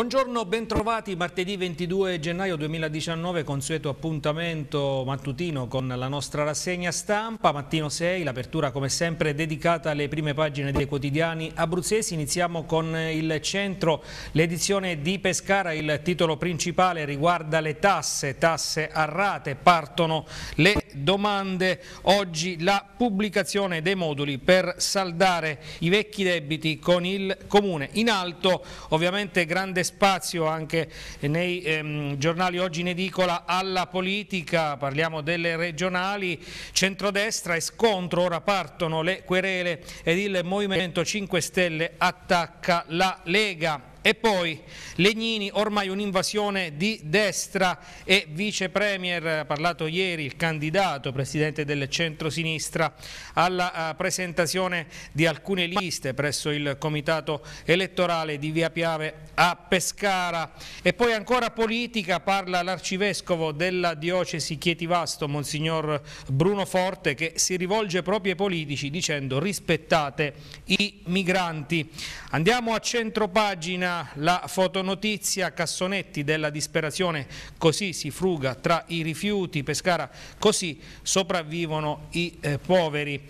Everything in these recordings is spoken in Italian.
Buongiorno, bentrovati martedì 22 gennaio 2019, consueto appuntamento mattutino con la nostra rassegna stampa, mattino 6, l'apertura come sempre dedicata alle prime pagine dei quotidiani abruzzesi, iniziamo con il centro, l'edizione di Pescara, il titolo principale riguarda le tasse, tasse a rate, partono le domande, oggi la pubblicazione dei moduli per saldare i vecchi debiti con il Comune, in alto ovviamente grande spazio anche nei ehm, giornali oggi in edicola alla politica, parliamo delle regionali, centrodestra e scontro, ora partono le querele ed il Movimento 5 Stelle attacca la Lega. E poi Legnini, ormai un'invasione di destra e vice premier, ha parlato ieri il candidato presidente del centro-sinistra alla eh, presentazione di alcune liste presso il comitato elettorale di Via Piave a Pescara. E poi ancora politica, parla l'arcivescovo della diocesi Chietivasto, Monsignor Bruno Forte, che si rivolge proprio ai politici dicendo rispettate i migranti. Andiamo a centro pagina la fotonotizia Cassonetti della disperazione, così si fruga tra i rifiuti, Pescara, così sopravvivono i eh, poveri.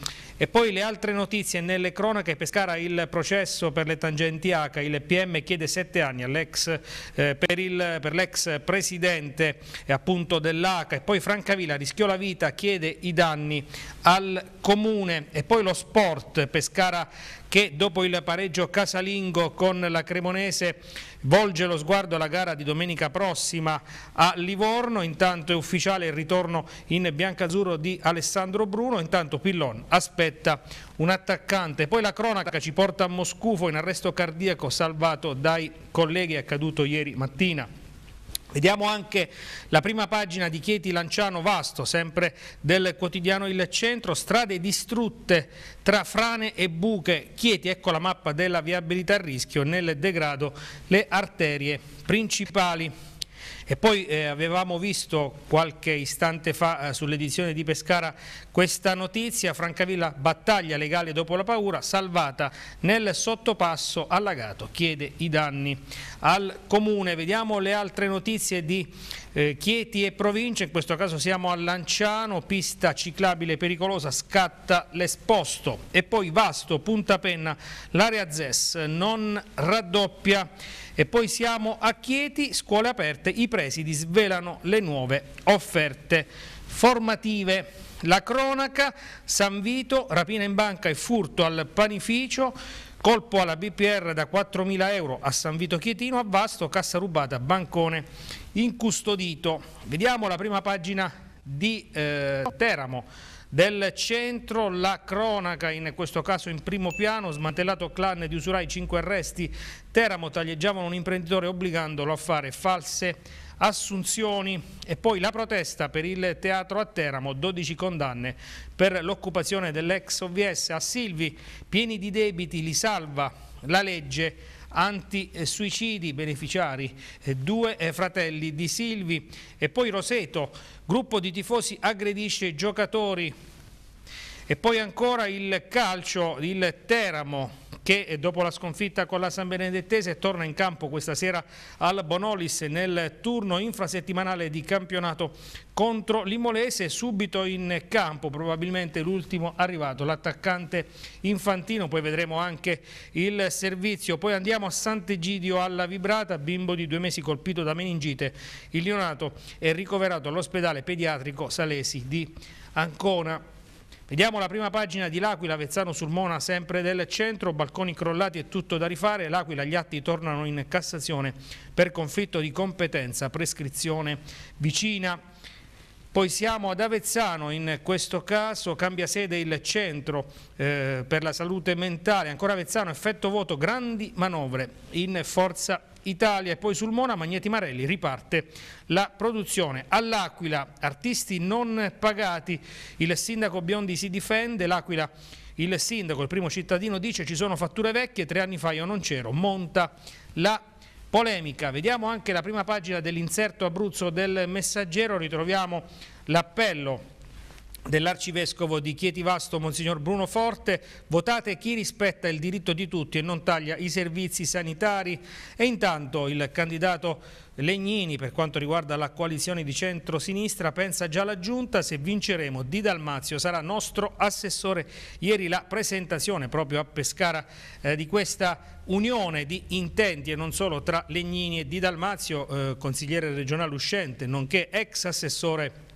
E poi le altre notizie nelle cronache, Pescara il processo per le tangenti H, il PM chiede sette anni ex, eh, per, l'ex presidente eh, appunto dell'ACA e poi Francavilla rischiò la vita, chiede i danni al comune e poi lo sport, Pescara che dopo il pareggio casalingo con la Cremonese volge lo sguardo alla gara di domenica prossima a Livorno, intanto è ufficiale il ritorno in biancazzurro di Alessandro Bruno, intanto Pillon aspetta sospetta un attaccante. Poi la cronaca ci porta a Moscufo in arresto cardiaco salvato dai colleghi, è accaduto ieri mattina. Vediamo anche la prima pagina di Chieti Lanciano Vasto, sempre del quotidiano Il Centro, strade distrutte tra frane e buche. Chieti, ecco la mappa della viabilità a rischio, nel degrado le arterie principali. E poi eh, avevamo visto qualche istante fa eh, sull'edizione di Pescara questa notizia, Francavilla battaglia legale dopo la paura, salvata nel sottopasso allagato, chiede i danni al comune. Vediamo le altre notizie di eh, Chieti e provincia, in questo caso siamo a Lanciano, pista ciclabile pericolosa, scatta l'esposto e poi Vasto, Punta Penna, l'area ZES non raddoppia e poi siamo a Chieti, scuole aperte, i presidi svelano le nuove offerte formative. La cronaca, San Vito, rapina in banca e furto al panificio, colpo alla BPR da 4.000 euro a San Vito Chietino, a Vasto, cassa rubata, bancone incustodito. Vediamo la prima pagina di eh, Teramo del centro, la cronaca in questo caso in primo piano, smantellato clan di usurai, 5 arresti, Teramo taglieggiavano un imprenditore obbligandolo a fare false assunzioni e poi la protesta per il teatro a Teramo, 12 condanne per l'occupazione dell'ex OVS a Silvi, pieni di debiti li salva la legge antisuicidi beneficiari, eh, due eh, fratelli di Silvi e poi Roseto, gruppo di tifosi aggredisce giocatori e poi ancora il calcio, il Teramo che eh, dopo la sconfitta con la San Benedettese torna in campo questa sera al Bonolis nel turno infrasettimanale di campionato contro l'Imolese, subito in campo probabilmente l'ultimo arrivato, l'attaccante Infantino, poi vedremo anche il servizio, poi andiamo a Sant'Egidio alla Vibrata, bimbo di due mesi colpito da meningite, il neonato è ricoverato all'ospedale pediatrico Salesi di Ancona. Vediamo la prima pagina di L'Aquila, Vezzano sul Mona, sempre del centro, balconi crollati e tutto da rifare, L'Aquila gli atti tornano in Cassazione per conflitto di competenza, prescrizione vicina. Poi siamo ad Avezzano, in questo caso cambia sede il centro eh, per la salute mentale, ancora Avezzano, effetto voto, grandi manovre in forza Italia e poi sul Mona Magneti Marelli riparte la produzione. All'Aquila artisti non pagati, il sindaco Biondi si difende, l'Aquila il sindaco, il primo cittadino dice ci sono fatture vecchie, tre anni fa io non c'ero, monta la polemica. Vediamo anche la prima pagina dell'inserto Abruzzo del Messaggero, ritroviamo l'appello dell'arcivescovo di Chieti Vasto, Monsignor Bruno Forte, votate chi rispetta il diritto di tutti e non taglia i servizi sanitari e intanto il candidato Legnini per quanto riguarda la coalizione di centro-sinistra pensa già alla giunta, se vinceremo Di Dalmazio sarà nostro assessore. Ieri la presentazione proprio a Pescara eh, di questa unione di intenti e non solo tra Legnini e Di Dalmazio, eh, consigliere regionale uscente, nonché ex assessore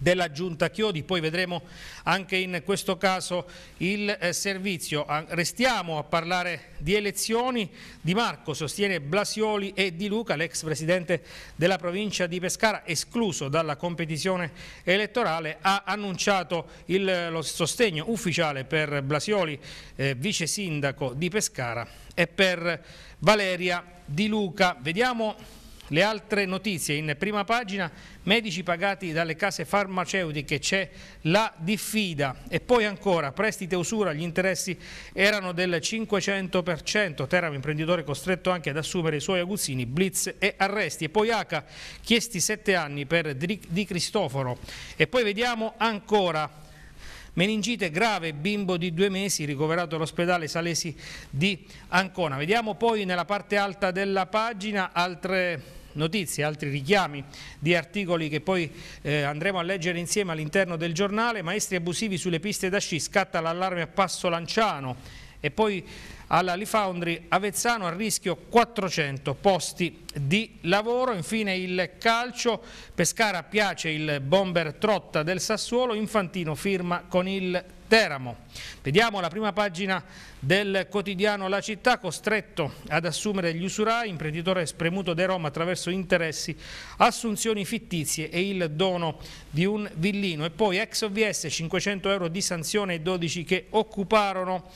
della Giunta Chiodi, poi vedremo anche in questo caso il eh, servizio. Ah, restiamo a parlare di elezioni, Di Marco sostiene Blasioli e Di Luca, l'ex presidente della provincia di Pescara, escluso dalla competizione elettorale, ha annunciato il, eh, lo sostegno ufficiale per Blasioli, eh, vice sindaco di Pescara, e per Valeria Di Luca. Vediamo le altre notizie in prima pagina, medici pagati dalle case farmaceutiche, c'è la diffida e poi ancora prestiti e usura, gli interessi erano del 500%, Teramo imprenditore costretto anche ad assumere i suoi aguzzini, blitz e arresti e poi Aca chiesti 7 anni per Di Cristoforo e poi vediamo ancora meningite grave, bimbo di due mesi ricoverato all'ospedale Salesi di Ancona. Vediamo poi nella parte alta della pagina altre notizie, altri richiami di articoli che poi eh, andremo a leggere insieme all'interno del giornale, maestri abusivi sulle piste da sci, scatta l'allarme a Passo Lanciano e poi alla Lifoundry Avezzano a rischio 400 posti di lavoro, infine il calcio, Pescara piace il bomber Trotta del Sassuolo, Infantino firma con il Teramo. Vediamo la prima pagina del quotidiano La Città, costretto ad assumere gli usurai, imprenditore spremuto De Roma attraverso interessi, assunzioni fittizie e il dono di un villino. E poi ex OVS 500 euro di sanzione ai 12 che occuparono.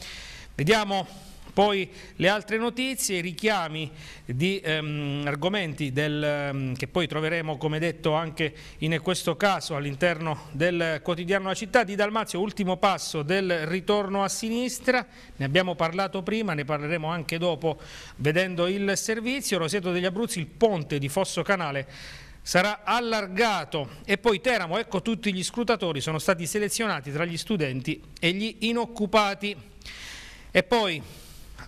Vediamo poi le altre notizie, i richiami di ehm, argomenti del, ehm, che poi troveremo come detto anche in questo caso all'interno del quotidiano La Città di Dalmazio, ultimo passo del ritorno a sinistra, ne abbiamo parlato prima, ne parleremo anche dopo vedendo il servizio, Roseto degli Abruzzi, il ponte di Fosso Canale sarà allargato e poi Teramo, ecco tutti gli scrutatori sono stati selezionati tra gli studenti e gli inoccupati. E poi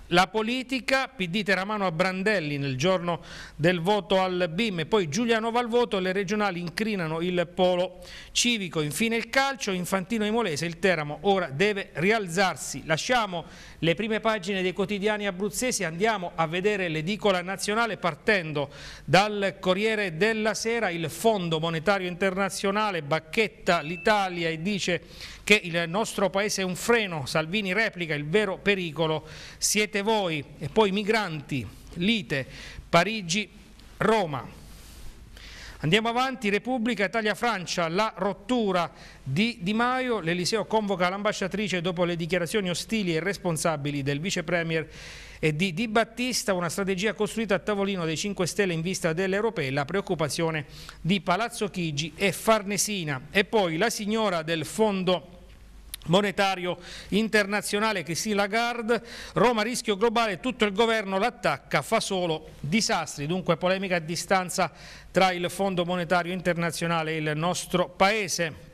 la politica, PD Teramano a Brandelli nel giorno del voto al BIM e poi Giuliano va al voto, le regionali incrinano il polo civico, infine il calcio, Infantino Imolese, il Teramo ora deve rialzarsi. Lasciamo le prime pagine dei quotidiani abruzzesi, andiamo a vedere l'edicola nazionale partendo dal Corriere della Sera, il Fondo Monetario Internazionale bacchetta l'Italia e dice che il nostro paese è un freno, Salvini replica il vero pericolo, siete voi e poi migranti, lite, Parigi, Roma. Andiamo avanti, Repubblica Italia-Francia, la rottura di Di Maio, l'Eliseo convoca l'ambasciatrice dopo le dichiarazioni ostili e responsabili del vice premier e di Di Battista, una strategia costruita a tavolino dei 5 Stelle in vista delle europee, la preoccupazione di Palazzo Chigi e Farnesina e poi la signora del fondo monetario internazionale che Lagarde, Roma rischio globale, tutto il governo l'attacca, fa solo disastri, dunque polemica a distanza tra il Fondo Monetario Internazionale e il nostro Paese.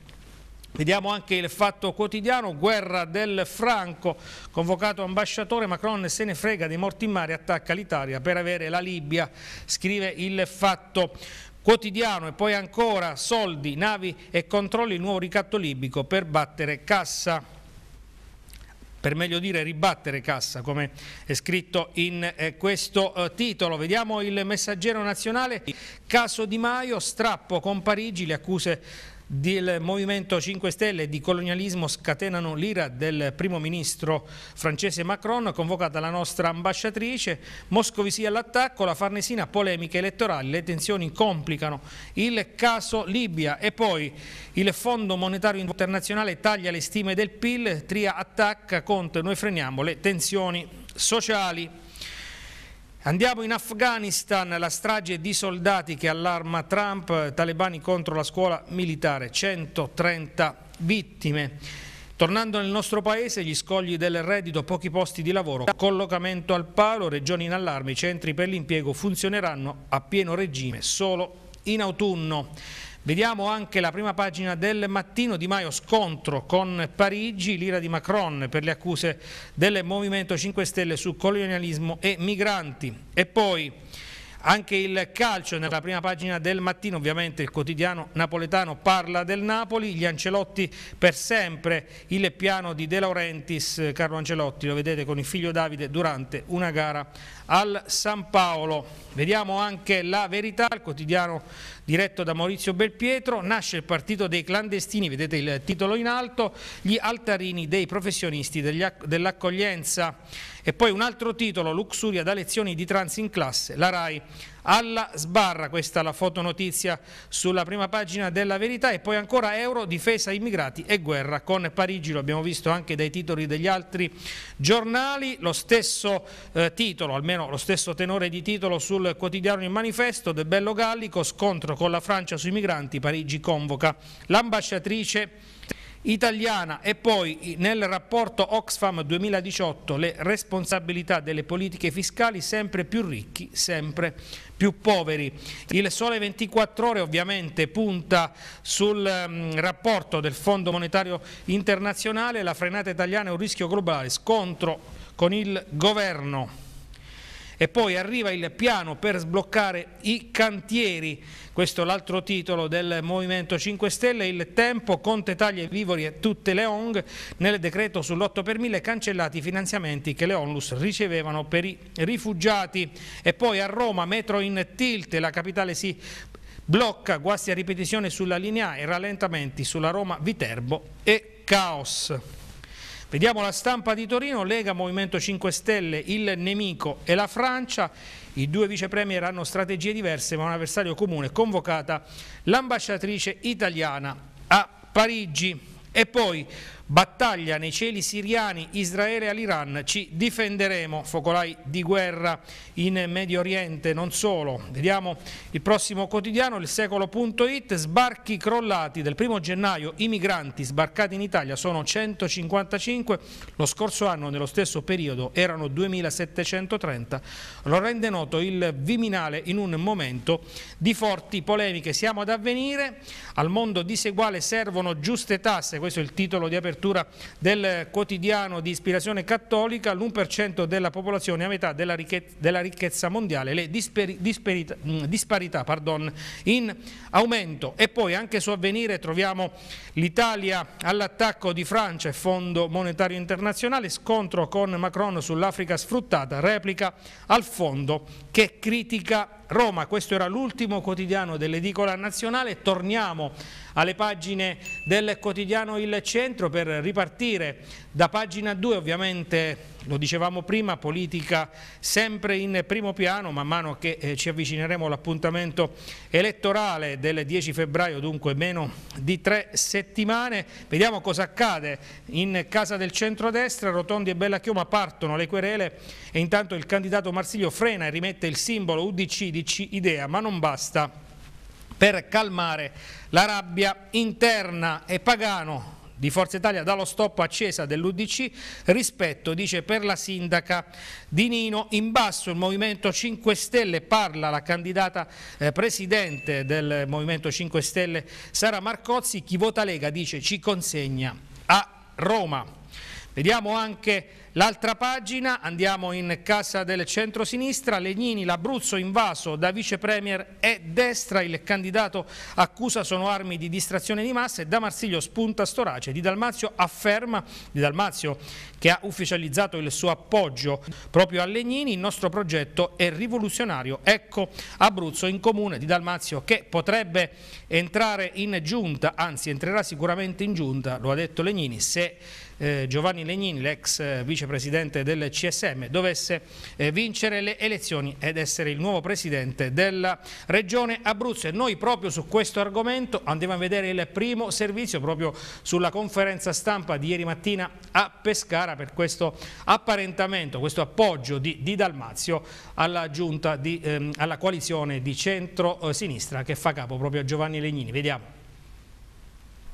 Vediamo anche il fatto quotidiano, guerra del Franco, convocato ambasciatore, Macron se ne frega dei morti in mare, attacca l'Italia per avere la Libia, scrive il fatto quotidiano e poi ancora soldi, navi e controlli il nuovo ricatto libico per battere cassa per meglio dire ribattere cassa, come è scritto in eh, questo eh, titolo. Vediamo il messaggero nazionale. Caso Di Maio, strappo con Parigi, le accuse del Movimento 5 Stelle e di colonialismo scatenano l'ira del primo ministro francese Macron, convocata la nostra ambasciatrice, Moscovici all'attacco, la Farnesina polemiche elettorali, le tensioni complicano il caso Libia e poi il Fondo Monetario Internazionale taglia le stime del PIL, Tria attacca, Conte, noi freniamo le tensioni sociali. Andiamo in Afghanistan, la strage di soldati che allarma Trump, talebani contro la scuola militare, 130 vittime. Tornando nel nostro paese, gli scogli del reddito, pochi posti di lavoro, collocamento al palo, regioni in allarme, i centri per l'impiego funzioneranno a pieno regime solo in autunno. Vediamo anche la prima pagina del mattino Di Maio scontro con Parigi, l'ira di Macron per le accuse del Movimento 5 Stelle su colonialismo e migranti. E poi anche il calcio nella prima pagina del mattino, ovviamente il quotidiano napoletano parla del Napoli, gli Ancelotti per sempre, il piano di De Laurentiis, Carlo Ancelotti, lo vedete con il figlio Davide durante una gara al San Paolo. Vediamo anche la verità, il quotidiano diretto da Maurizio Belpietro, nasce il partito dei clandestini, vedete il titolo in alto, gli altarini dei professionisti dell'accoglienza e poi un altro titolo, Luxuria da lezioni di trans in classe, la RAI alla sbarra, questa è la fotonotizia sulla prima pagina della verità e poi ancora euro, difesa, immigrati e guerra con Parigi, lo abbiamo visto anche dai titoli degli altri giornali, lo stesso eh, titolo, almeno lo stesso tenore di titolo sul quotidiano Il Manifesto, De Bello Gallico, scontro con la Francia sui migranti, Parigi convoca l'ambasciatrice italiana e poi nel rapporto Oxfam 2018 le responsabilità delle politiche fiscali sempre più ricchi, sempre più poveri. Il Sole 24 Ore ovviamente punta sul mm, rapporto del Fondo Monetario Internazionale, la frenata italiana è un rischio globale, scontro con il governo e poi arriva il piano per sbloccare i cantieri questo è l'altro titolo del Movimento 5 Stelle, il tempo, Conte taglia i vivori e tutte le ONG, nel decreto sull'8 per 1000 cancellati i finanziamenti che le ONLUS ricevevano per i rifugiati. E poi a Roma, metro in tilt, la capitale si blocca, guasti a ripetizione sulla linea A e rallentamenti sulla Roma Viterbo e caos. Vediamo la stampa di Torino, Lega Movimento 5 Stelle, il nemico e la Francia. I due vice premier hanno strategie diverse ma un avversario comune, convocata l'ambasciatrice italiana a Parigi. E poi Battaglia nei cieli siriani, Israele all'Iran, ci difenderemo, focolai di guerra in Medio Oriente, non solo. Vediamo il prossimo quotidiano, il secolo.it, sbarchi crollati del primo gennaio, i migranti sbarcati in Italia sono 155, lo scorso anno nello stesso periodo erano 2730, lo rende noto il Viminale in un momento di forti polemiche. Siamo ad avvenire, al mondo diseguale servono giuste tasse, questo è il titolo di apertura apertura del quotidiano di ispirazione cattolica, l'1% della popolazione a metà della ricchezza, della ricchezza mondiale, le disperi, disperita, mm, disparità pardon, in aumento. E poi anche su avvenire troviamo l'Italia all'attacco di Francia e Fondo Monetario Internazionale, scontro con Macron sull'Africa sfruttata, replica al fondo che critica Roma, questo era l'ultimo quotidiano dell'edicola nazionale, torniamo alle pagine del quotidiano Il Centro per ripartire da pagina 2 ovviamente, lo dicevamo prima, politica sempre in primo piano, man mano che eh, ci avvicineremo all'appuntamento elettorale del 10 febbraio, dunque meno di tre settimane. Vediamo cosa accade in casa del centrodestra, Rotondi e Bella Chioma partono le querele e intanto il candidato Marsiglio frena e rimette il simbolo UDC, DC Idea, ma non basta per calmare la rabbia interna e Pagano di Forza Italia dallo stop accesa dell'Udc, rispetto dice per la sindaca di Nino, in basso il Movimento 5 Stelle parla la candidata eh, presidente del Movimento 5 Stelle Sara Marcozzi, chi vota Lega dice ci consegna a Roma. Vediamo anche L'altra pagina, andiamo in casa del centro-sinistra, Legnini, l'Abruzzo invaso da vicepremier e destra, il candidato accusa sono armi di distrazione di massa e da Marsiglio spunta Storace, di Dalmazio afferma, di Dalmazio che ha ufficializzato il suo appoggio proprio a Legnini, il nostro progetto è rivoluzionario. Ecco Abruzzo in comune di Dalmazio che potrebbe entrare in giunta, anzi entrerà sicuramente in giunta, lo ha detto Legnini, se eh, Giovanni Legnini, l'ex eh, vicepresidente del CSM, dovesse eh, vincere le elezioni ed essere il nuovo presidente della regione Abruzzo. E noi proprio su questo argomento andiamo a vedere il primo servizio proprio sulla conferenza stampa di ieri mattina a Pescara gara per questo apparentamento, questo appoggio di, di Dalmazio alla giunta di, ehm, alla coalizione di centro-sinistra eh, che fa capo proprio a Giovanni Legnini. Vediamo.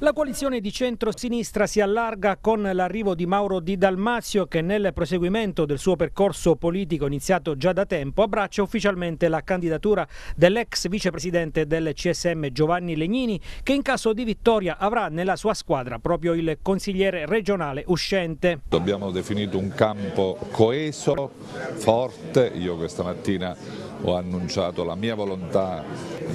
La coalizione di centro-sinistra si allarga con l'arrivo di Mauro Di Dalmazio che nel proseguimento del suo percorso politico iniziato già da tempo abbraccia ufficialmente la candidatura dell'ex vicepresidente del CSM Giovanni Legnini che in caso di vittoria avrà nella sua squadra proprio il consigliere regionale uscente. Abbiamo definito un campo coeso, forte, io questa mattina ho annunciato la mia volontà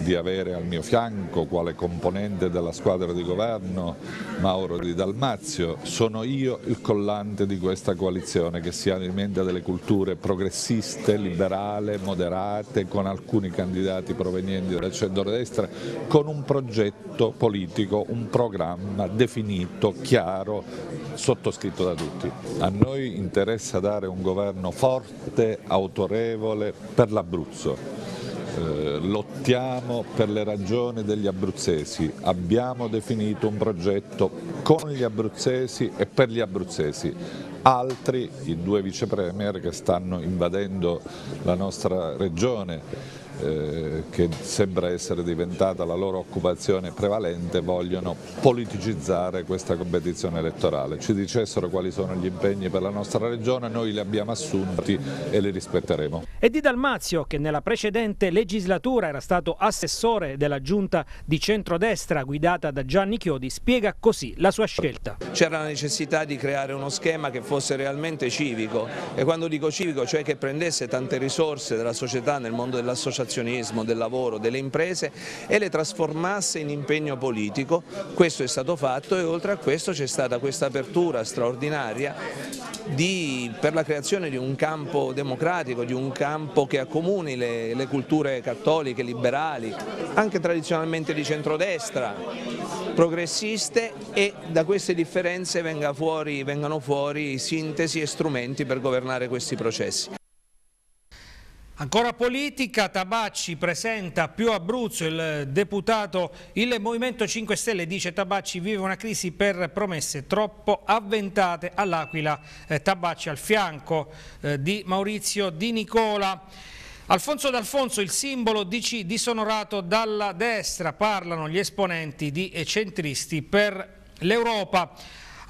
di avere al mio fianco quale componente della squadra di governo governo, Mauro di Dalmazio, sono io il collante di questa coalizione che si alimenta delle culture progressiste, liberale, moderate, con alcuni candidati provenienti dal centro-destra, con un progetto politico, un programma definito, chiaro, sottoscritto da tutti. A noi interessa dare un governo forte, autorevole per l'Abruzzo eh, lottiamo per le ragioni degli abruzzesi, abbiamo definito un progetto con gli abruzzesi e per gli abruzzesi, altri, i due vicepremier che stanno invadendo la nostra regione, eh, che sembra essere diventata la loro occupazione prevalente, vogliono politicizzare questa competizione elettorale. Ci dicessero quali sono gli impegni per la nostra regione, noi li abbiamo assunti e li rispetteremo. E di Dalmazio, che nella precedente legislatura era stato assessore della giunta di centrodestra guidata da Gianni Chiodi, spiega così la sua scelta. C'era la necessità di creare uno schema che fosse realmente civico e quando dico civico cioè che prendesse tante risorse della società nel mondo dell'associazione dell'associazionismo, del lavoro, delle imprese e le trasformasse in impegno politico. Questo è stato fatto e oltre a questo c'è stata questa apertura straordinaria di, per la creazione di un campo democratico, di un campo che accomuni le, le culture cattoliche, liberali, anche tradizionalmente di centrodestra, progressiste e da queste differenze venga fuori, vengano fuori sintesi e strumenti per governare questi processi. Ancora politica, Tabacci presenta più Abruzzo, il deputato, il Movimento 5 Stelle dice Tabacci vive una crisi per promesse troppo avventate all'Aquila, eh, Tabacci al fianco eh, di Maurizio Di Nicola. Alfonso D'Alfonso, il simbolo DC disonorato dalla destra, parlano gli esponenti di eh, centristi per l'Europa.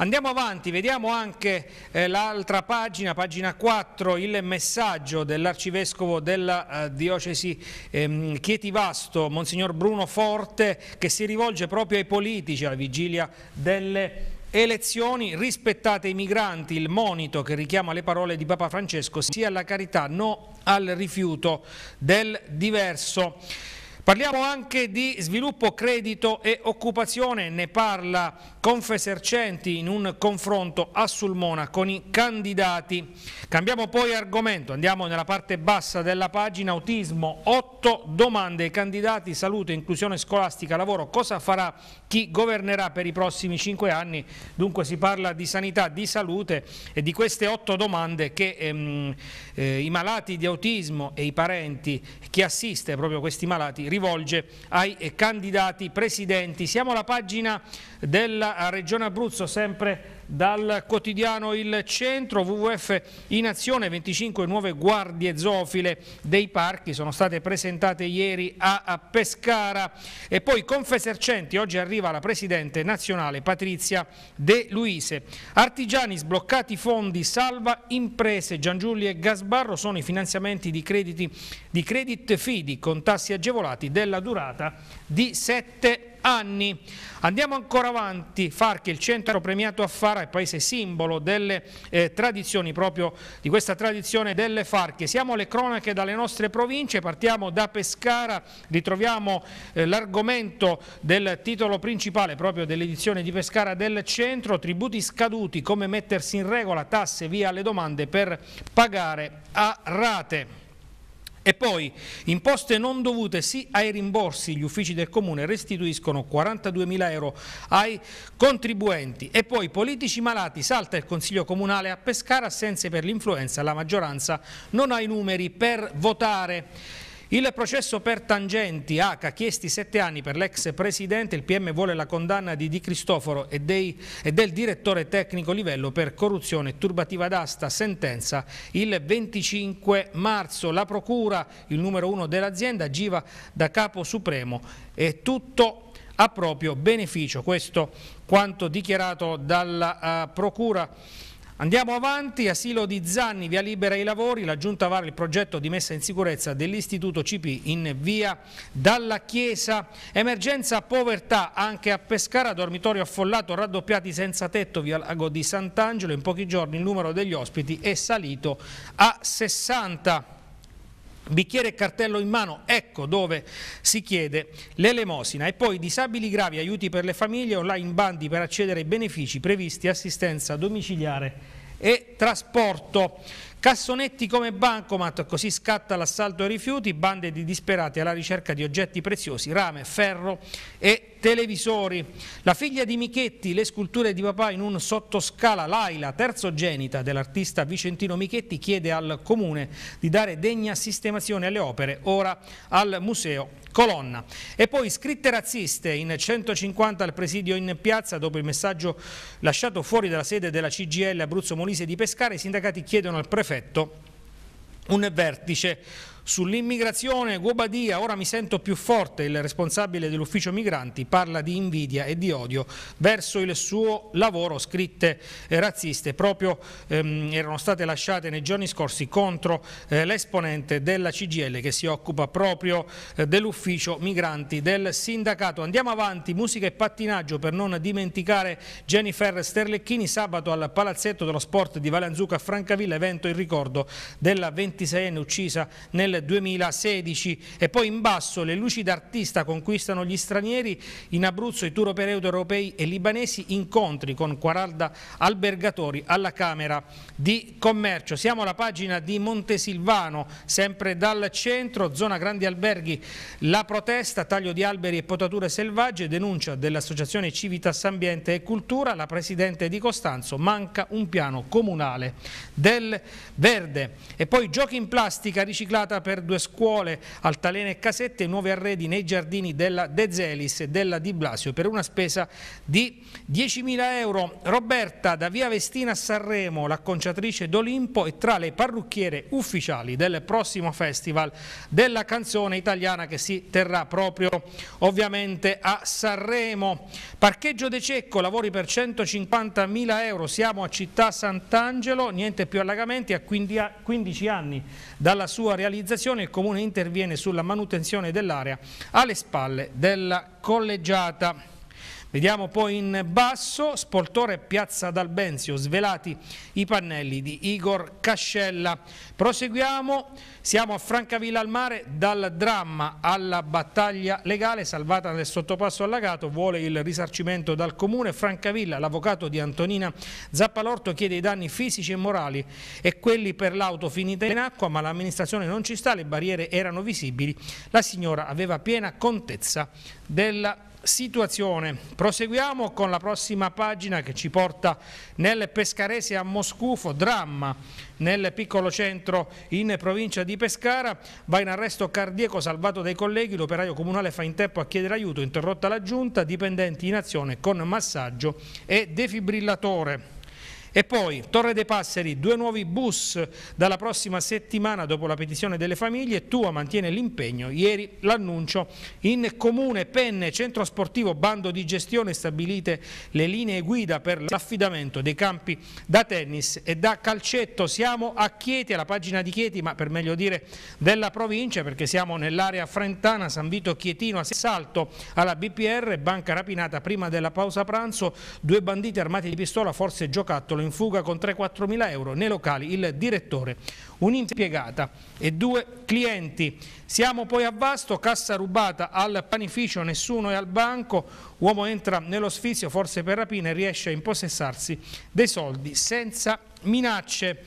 Andiamo avanti, vediamo anche eh, l'altra pagina, pagina 4, il messaggio dell'arcivescovo della eh, diocesi ehm, Chietivasto, Monsignor Bruno Forte, che si rivolge proprio ai politici alla vigilia delle elezioni, rispettate i migranti, il monito che richiama le parole di Papa Francesco, sia alla carità, no al rifiuto del diverso. Parliamo anche di sviluppo credito e occupazione, ne parla Confesercenti in un confronto a Sulmona con i candidati. Cambiamo poi argomento, andiamo nella parte bassa della pagina, autismo, otto domande ai candidati, salute, inclusione scolastica, lavoro, cosa farà chi governerà per i prossimi cinque anni? Dunque si parla di sanità, di salute e di queste otto domande che ehm, eh, i malati di autismo e i parenti, chi assiste proprio questi malati, rivolge ai candidati presidenti. Siamo alla pagina della Regione Abruzzo, sempre dal quotidiano Il Centro, WWF in azione, 25 nuove guardie zoofile dei parchi sono state presentate ieri a Pescara e poi Confesercenti, oggi arriva la Presidente nazionale Patrizia De Luise. Artigiani sbloccati fondi, salva imprese, Giangiulli e Gasbarro sono i finanziamenti di, crediti, di credit fidi con tassi agevolati della durata di 7 anni anni. Andiamo ancora avanti, Farc, il centro premiato a Fara è paese simbolo delle eh, tradizioni, proprio di questa tradizione delle Farc. Siamo alle cronache dalle nostre province, partiamo da Pescara, ritroviamo eh, l'argomento del titolo principale proprio dell'edizione di Pescara del centro, tributi scaduti, come mettersi in regola, tasse via le domande per pagare a rate. E poi imposte non dovute sì ai rimborsi, gli uffici del Comune restituiscono 42 mila euro ai contribuenti. E poi politici malati, salta il Consiglio Comunale a Pescara, assenze per l'influenza, la maggioranza non ha i numeri per votare. Il processo per tangenti H, chiesti sette anni per l'ex presidente, il PM vuole la condanna di Di Cristoforo e, dei, e del direttore tecnico livello per corruzione turbativa d'asta, sentenza il 25 marzo. La procura, il numero uno dell'azienda, agiva da capo supremo e tutto a proprio beneficio. Questo quanto dichiarato dalla uh, procura Andiamo avanti, asilo di Zanni, via libera i lavori, la Giunta vara il progetto di messa in sicurezza dell'istituto CP in via dalla Chiesa, emergenza povertà anche a Pescara, dormitorio affollato, raddoppiati senza tetto via Lago di Sant'Angelo, in pochi giorni il numero degli ospiti è salito a 60 bicchiere e cartello in mano, ecco dove si chiede l'elemosina. E poi disabili gravi, aiuti per le famiglie, online bandi per accedere ai benefici previsti, assistenza domiciliare e trasporto. Cassonetti come bancomat, così scatta l'assalto ai rifiuti, bande di disperati alla ricerca di oggetti preziosi, rame, ferro e televisori. La figlia di Michetti, le sculture di papà in un sottoscala, Laila, terzogenita dell'artista Vicentino Michetti, chiede al Comune di dare degna sistemazione alle opere, ora al Museo Colonna. E poi scritte razziste in 150 al presidio in piazza, dopo il messaggio lasciato fuori dalla sede della CGL Abruzzo Molise di Pescara, i sindacati chiedono al prefetto un vertice Sull'immigrazione, Guobadia, ora mi sento più forte, il responsabile dell'ufficio migranti parla di invidia e di odio verso il suo lavoro, scritte eh, razziste proprio ehm, erano state lasciate nei giorni scorsi contro eh, l'esponente della CGL che si occupa proprio eh, dell'ufficio migranti del sindacato. Andiamo avanti, musica e pattinaggio per non dimenticare Jennifer Sterlecchini sabato al Palazzetto dello Sport di Valanzuca a Francavilla, evento in ricordo della 26enne uccisa nel nel 2016 e poi in basso le luci d'artista conquistano gli stranieri, in Abruzzo i tour operator europei e libanesi incontri con 40 Albergatori alla Camera di Commercio. Siamo alla pagina di Montesilvano, sempre dal centro, zona Grandi Alberghi, la protesta, taglio di alberi e potature selvagge, denuncia dell'associazione Civitas Ambiente e Cultura, la Presidente di Costanzo, manca un piano comunale del verde. E poi giochi in plastica riciclata per due scuole, altalene e casette, nuovi arredi nei giardini della De Zelis e della Di Blasio per una spesa di 10.000 euro. Roberta da Via Vestina a Sanremo, l'acconciatrice d'Olimpo è tra le parrucchiere ufficiali del prossimo festival della canzone italiana che si terrà proprio ovviamente a Sanremo. Parcheggio De Cecco, lavori per 150.000 euro, siamo a Città Sant'Angelo, niente più allagamenti, a 15 anni dalla sua realizzazione realizzazione il Comune interviene sulla manutenzione dell'area alle spalle della collegiata. Vediamo poi in basso, Spoltore Piazza d'Albenzio, svelati i pannelli di Igor Cascella. Proseguiamo, siamo a Francavilla al mare, dal dramma alla battaglia legale, salvata nel sottopasso allagato, vuole il risarcimento dal comune. Francavilla, l'avvocato di Antonina Zappalorto, chiede i danni fisici e morali e quelli per l'auto finita in acqua, ma l'amministrazione non ci sta, le barriere erano visibili, la signora aveva piena contezza della situazione situazione. Proseguiamo con la prossima pagina che ci porta nel Pescarese a Moscufo, dramma nel piccolo centro in provincia di Pescara, va in arresto cardiaco salvato dai colleghi, l'operaio comunale fa in tempo a chiedere aiuto, interrotta la giunta, dipendenti in azione con massaggio e defibrillatore. E poi Torre dei Passeri, due nuovi bus dalla prossima settimana dopo la petizione delle famiglie, Tua mantiene l'impegno, ieri l'annuncio in comune, penne, centro sportivo, bando di gestione, stabilite le linee guida per l'affidamento dei campi da tennis e da calcetto. Siamo a Chieti, alla pagina di Chieti, ma per meglio dire della provincia, perché siamo nell'area frentana, San Vito Chietino, assalto alla BPR, banca rapinata prima della pausa pranzo, due banditi armati di pistola, forse giocattolo in fuga con 3-4 mila euro, nei locali il direttore, un'impiegata e due clienti. Siamo poi a Vasto, cassa rubata al panificio, nessuno è al banco, uomo entra nello sfizio, forse per rapina e riesce a impossessarsi dei soldi senza minacce.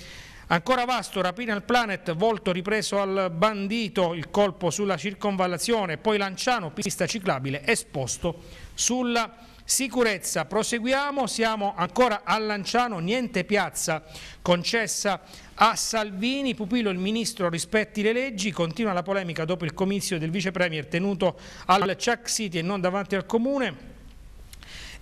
Ancora vasto, rapina al planet, volto ripreso al bandito, il colpo sulla circonvallazione, poi Lanciano, pista ciclabile, esposto sulla Sicurezza, proseguiamo, siamo ancora a Lanciano, niente piazza concessa a Salvini, Pupillo il ministro rispetti le leggi, continua la polemica dopo il comizio del vicepremier tenuto al Chuck City e non davanti al comune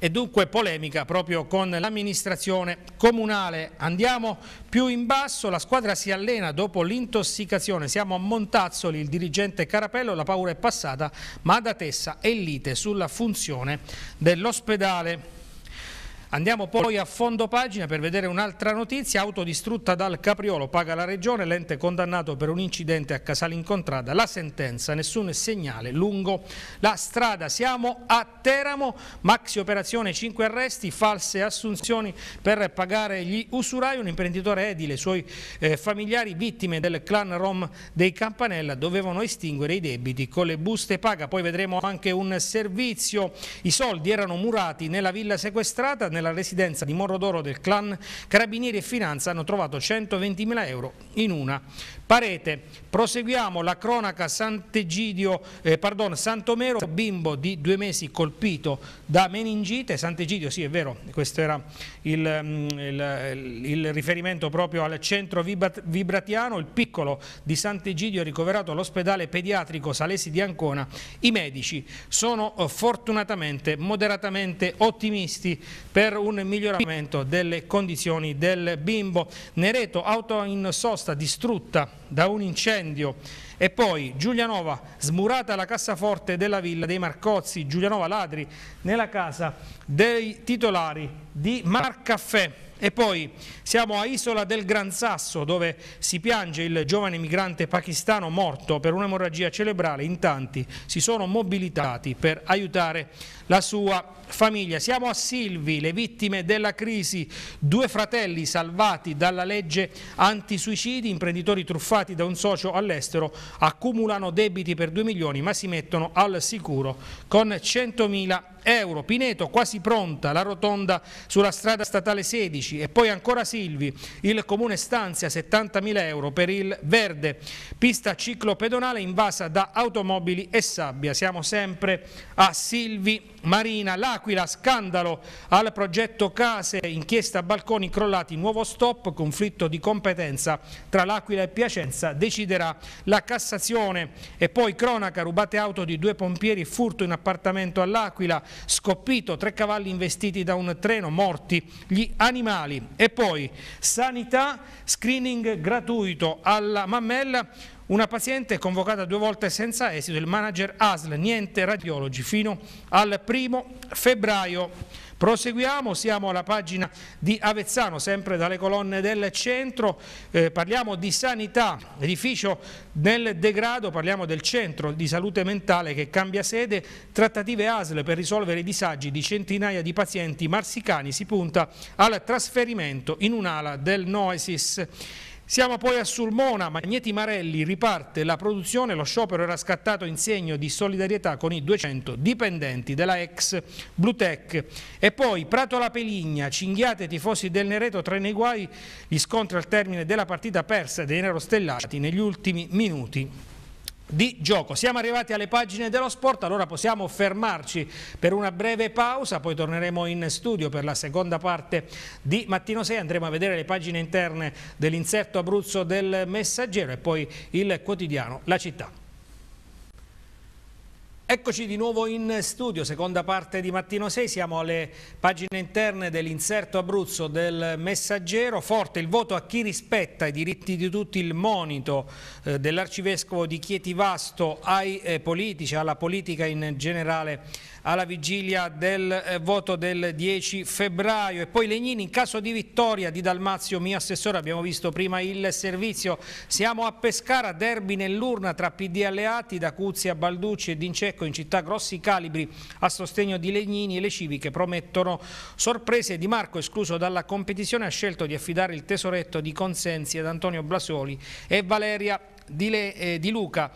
e dunque polemica proprio con l'amministrazione comunale. Andiamo più in basso, la squadra si allena dopo l'intossicazione, siamo a Montazzoli, il dirigente Carapello, la paura è passata, ma ad Tessa è lite sulla funzione dell'ospedale. Andiamo poi a fondo pagina per vedere un'altra notizia, autodistrutta dal Capriolo, paga la regione, l'ente condannato per un incidente a Casale Incontrada, la sentenza, nessun segnale lungo la strada. Siamo a Teramo, maxi operazione, 5 arresti, false assunzioni per pagare gli usurai, un imprenditore edile, i suoi eh, familiari vittime del clan Rom dei Campanella dovevano estinguere i debiti con le buste paga, poi vedremo anche un servizio, i soldi erano murati nella villa sequestrata, nella nella residenza di Morrodoro del clan, Carabinieri e Finanza hanno trovato 120.000 euro in una parete. Proseguiamo la cronaca Sant'Egidio, eh, pardon, Santomero, bimbo di due mesi colpito da meningite. Sant'Egidio, sì è vero, questo era il, mm, il, il riferimento proprio al centro vibratiano, il piccolo di Sant'Egidio ricoverato all'ospedale pediatrico Salesi di Ancona. I medici sono eh, fortunatamente moderatamente ottimisti per per un miglioramento delle condizioni del bimbo. Nereto, auto in sosta distrutta da un incendio e poi Giulianova, smurata la cassaforte della villa dei Marcozzi, Giulianova Ladri, nella casa dei titolari di Marcaffè. E poi siamo a Isola del Gran Sasso dove si piange il giovane migrante pakistano morto per un'emorragia cerebrale. In tanti si sono mobilitati per aiutare la sua famiglia. Siamo a Silvi, le vittime della crisi, due fratelli salvati dalla legge antisuicidi, imprenditori truffati da un socio all'estero, accumulano debiti per 2 milioni ma si mettono al sicuro con 100 mila euro euro. Pineto quasi pronta, la rotonda sulla strada statale 16 e poi ancora Silvi, il comune stanzia 70.000 euro per il verde, pista ciclopedonale invasa da automobili e sabbia. Siamo sempre a Silvi Marina, L'Aquila, scandalo al progetto case, inchiesta balconi crollati, nuovo stop, conflitto di competenza tra L'Aquila e Piacenza, deciderà la Cassazione e poi cronaca, rubate auto di due pompieri, furto in appartamento all'Aquila, scoppito, tre cavalli investiti da un treno, morti gli animali. E poi sanità, screening gratuito alla mammella, una paziente convocata due volte senza esito, il manager ASL, niente radiologi fino al primo febbraio. Proseguiamo, siamo alla pagina di Avezzano, sempre dalle colonne del centro, eh, parliamo di sanità, edificio nel degrado, parliamo del centro di salute mentale che cambia sede, trattative ASL per risolvere i disagi di centinaia di pazienti marsicani, si punta al trasferimento in un'ala del Noesis. Siamo poi a Sulmona, Magneti Marelli riparte la produzione, lo sciopero era scattato in segno di solidarietà con i 200 dipendenti della ex Blutec. E poi Prato alla Peligna, cinghiate tifosi del Nereto, tre nei guai, gli scontri al termine della partita persa dei Nerostellati negli ultimi minuti di gioco. Siamo arrivati alle pagine dello sport, allora possiamo fermarci per una breve pausa, poi torneremo in studio per la seconda parte di Mattino 6, andremo a vedere le pagine interne dell'inserto Abruzzo del Messaggero e poi il quotidiano La Città. Eccoci di nuovo in studio, seconda parte di Mattino 6, siamo alle pagine interne dell'inserto Abruzzo del Messaggero, forte il voto a chi rispetta i diritti di tutti, il monito eh, dell'arcivescovo di Chieti Vasto ai eh, politici, alla politica in generale alla vigilia del eh, voto del 10 febbraio. E poi Legnini in caso di vittoria di Dalmazio, mio assessore, abbiamo visto prima il servizio. Siamo a Pescara, derby nell'urna tra PD alleati, da Cuzzi a Balducci e D'Incecco in città grossi calibri a sostegno di Legnini e le civiche promettono sorprese. Di Marco, escluso dalla competizione, ha scelto di affidare il tesoretto di consensi ad Antonio Blasoli e Valeria di, Le, eh, di Luca.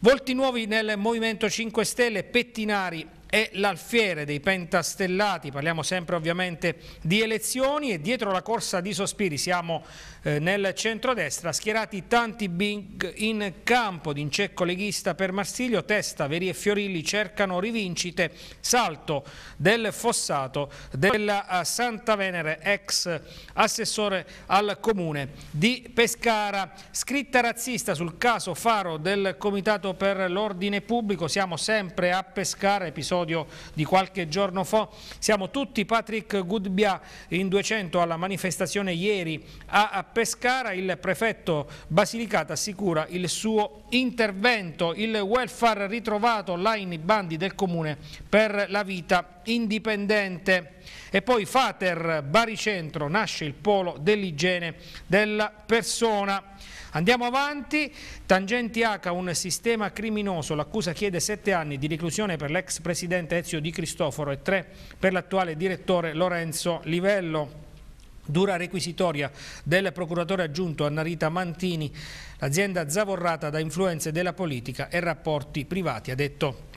Volti nuovi nel Movimento 5 Stelle, Pettinari è l'alfiere dei pentastellati, parliamo sempre ovviamente di elezioni e dietro la corsa di sospiri siamo eh, nel centrodestra, schierati tanti big in campo, d'incecco leghista per Marsiglio, Testa, Veri e Fiorilli cercano rivincite, salto del fossato della eh, Santa Venere, ex assessore al comune di Pescara, scritta razzista sul caso Faro del Comitato per l'Ordine Pubblico, siamo sempre a Pescara, episodio episodio di qualche giorno fa. Siamo tutti Patrick Gudbia in 200 alla manifestazione ieri a Pescara, il prefetto Basilicata assicura il suo intervento, il welfare ritrovato là in bandi del comune per la vita indipendente. E poi Fater Baricentro nasce il polo dell'igiene della persona. Andiamo avanti, tangenti H, un sistema criminoso, l'accusa chiede 7 anni di reclusione per l'ex presidente Ezio Di Cristoforo e 3 per l'attuale direttore Lorenzo Livello. Dura requisitoria del procuratore aggiunto Annarita Mantini, l'azienda zavorrata da influenze della politica e rapporti privati, ha detto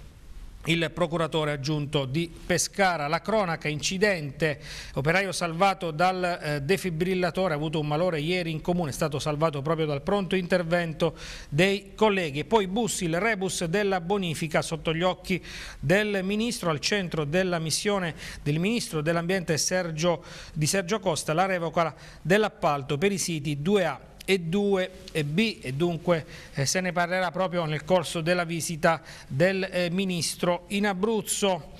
il procuratore aggiunto di Pescara. La cronaca, incidente, operaio salvato dal eh, defibrillatore, ha avuto un malore ieri in comune, è stato salvato proprio dal pronto intervento dei colleghi. Poi Bussi, il rebus della bonifica sotto gli occhi del Ministro, al centro della missione del Ministro dell'Ambiente di Sergio Costa, la revoca dell'appalto per i siti 2A e 2 e B e dunque eh, se ne parlerà proprio nel corso della visita del eh, Ministro in Abruzzo.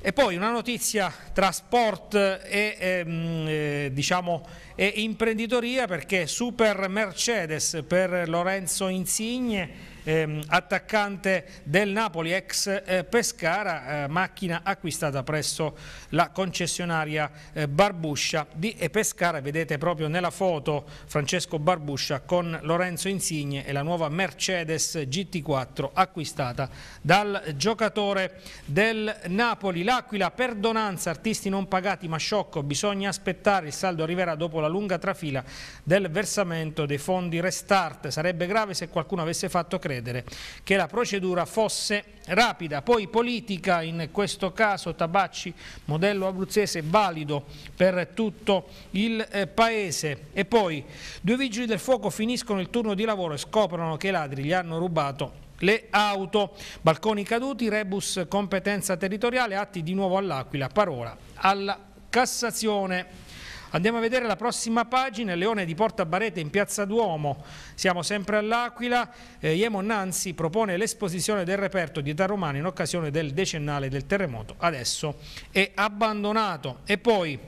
E poi una notizia tra sport e, ehm, eh, diciamo, e imprenditoria perché Super Mercedes per Lorenzo Insigne ehm, attaccante del Napoli, ex eh, Pescara, eh, macchina acquistata presso la concessionaria eh, Barbuscia di Pescara, vedete proprio nella foto Francesco Barbuscia con Lorenzo Insigne e la nuova Mercedes GT4 acquistata dal giocatore del Napoli. L'Aquila, perdonanza, artisti non pagati ma sciocco, bisogna aspettare, il saldo arriverà dopo la lunga trafila del versamento dei fondi restart, sarebbe grave se qualcuno avesse fatto credere credere che la procedura fosse rapida, poi politica, in questo caso Tabacci, modello abruzzese valido per tutto il eh, paese. E poi due vigili del fuoco finiscono il turno di lavoro e scoprono che i ladri gli hanno rubato le auto, balconi caduti, rebus competenza territoriale, atti di nuovo all'Aquila, parola alla Cassazione. Andiamo a vedere la prossima pagina, Leone di Porta Barete in Piazza Duomo, siamo sempre all'Aquila, eh, Iemo Nanzi propone l'esposizione del reperto di età romana in occasione del decennale del terremoto, adesso è abbandonato. E poi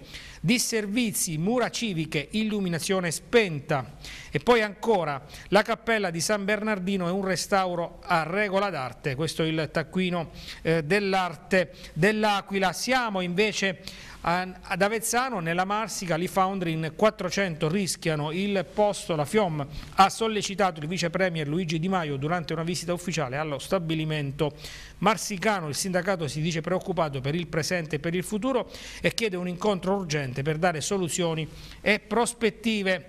disservizi, mura civiche, illuminazione spenta. E poi ancora la cappella di San Bernardino e un restauro a regola d'arte, questo è il taccuino eh, dell'arte dell'Aquila. Siamo invece ad Avezzano, nella Marsica, li Foundry in 400 rischiano il posto. La FIOM ha sollecitato il vice premier Luigi Di Maio durante una visita ufficiale allo stabilimento marsicano. Il sindacato si dice preoccupato per il presente e per il futuro e chiede un incontro urgente per dare soluzioni e prospettive.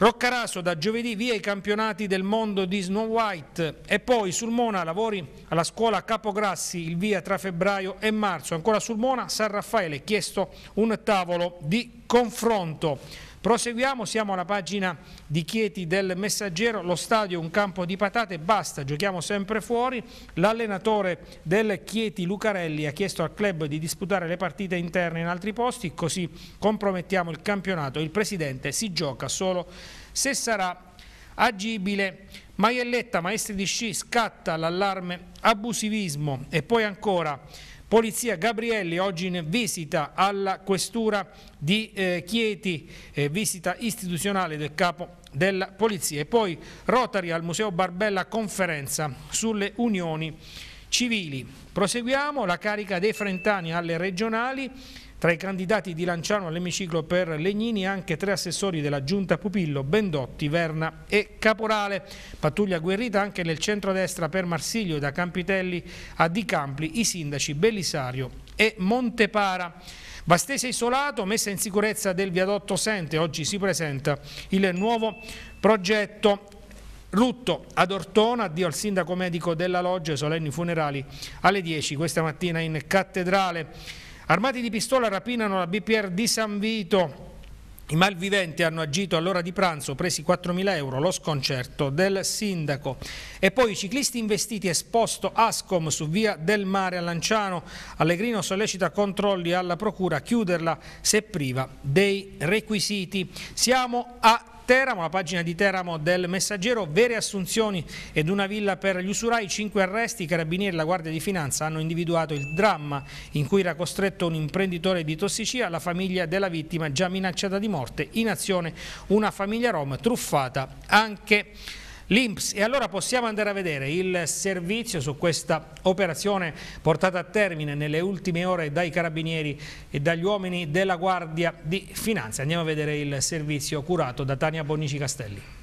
Roccaraso da giovedì via i campionati del mondo di Snow White e poi sul Mona lavori alla scuola Capograssi il via tra febbraio e marzo. Ancora sul Mona San Raffaele chiesto un tavolo di confronto. Proseguiamo, siamo alla pagina di Chieti del Messaggero, lo stadio è un campo di patate, basta, giochiamo sempre fuori. L'allenatore del Chieti Lucarelli ha chiesto al club di disputare le partite interne in altri posti, così compromettiamo il campionato. Il presidente si gioca solo se sarà agibile. Maielletta, maestri di sci, scatta l'allarme abusivismo e poi ancora Polizia Gabrielli oggi in visita alla questura di eh, Chieti, eh, visita istituzionale del capo della polizia. E poi Rotary al Museo Barbella conferenza sulle unioni civili. Proseguiamo la carica dei frentani alle regionali tra i candidati di Lanciano all'emiciclo per Legnini anche tre assessori della giunta Pupillo, Bendotti, Verna e Caporale. Pattuglia guerrita anche nel centrodestra per Marsiglio da Campitelli a Di Campli i sindaci Bellisario e Montepara. Vastese isolato, messa in sicurezza del viadotto Sente, oggi si presenta il nuovo progetto. Rutto ad Ortona, addio al sindaco medico della loggia, solenni funerali alle 10 questa mattina in cattedrale. Armati di pistola rapinano la BPR di San Vito. I malviventi hanno agito all'ora di pranzo, presi 4.000 euro, lo sconcerto del sindaco. E poi i ciclisti investiti esposto Ascom su via del mare a Lanciano. Allegrino sollecita controlli alla procura, chiuderla se priva dei requisiti. Siamo a Teramo, la pagina di Teramo del Messaggero, vere assunzioni ed una villa per gli usurai, cinque arresti, i carabinieri e la Guardia di Finanza hanno individuato il dramma in cui era costretto un imprenditore di Tossicia, la famiglia della vittima già minacciata di morte, in azione una famiglia rom truffata anche L'Inps e allora possiamo andare a vedere il servizio su questa operazione portata a termine nelle ultime ore dai carabinieri e dagli uomini della Guardia di Finanza. Andiamo a vedere il servizio curato da Tania Bonnici Castelli.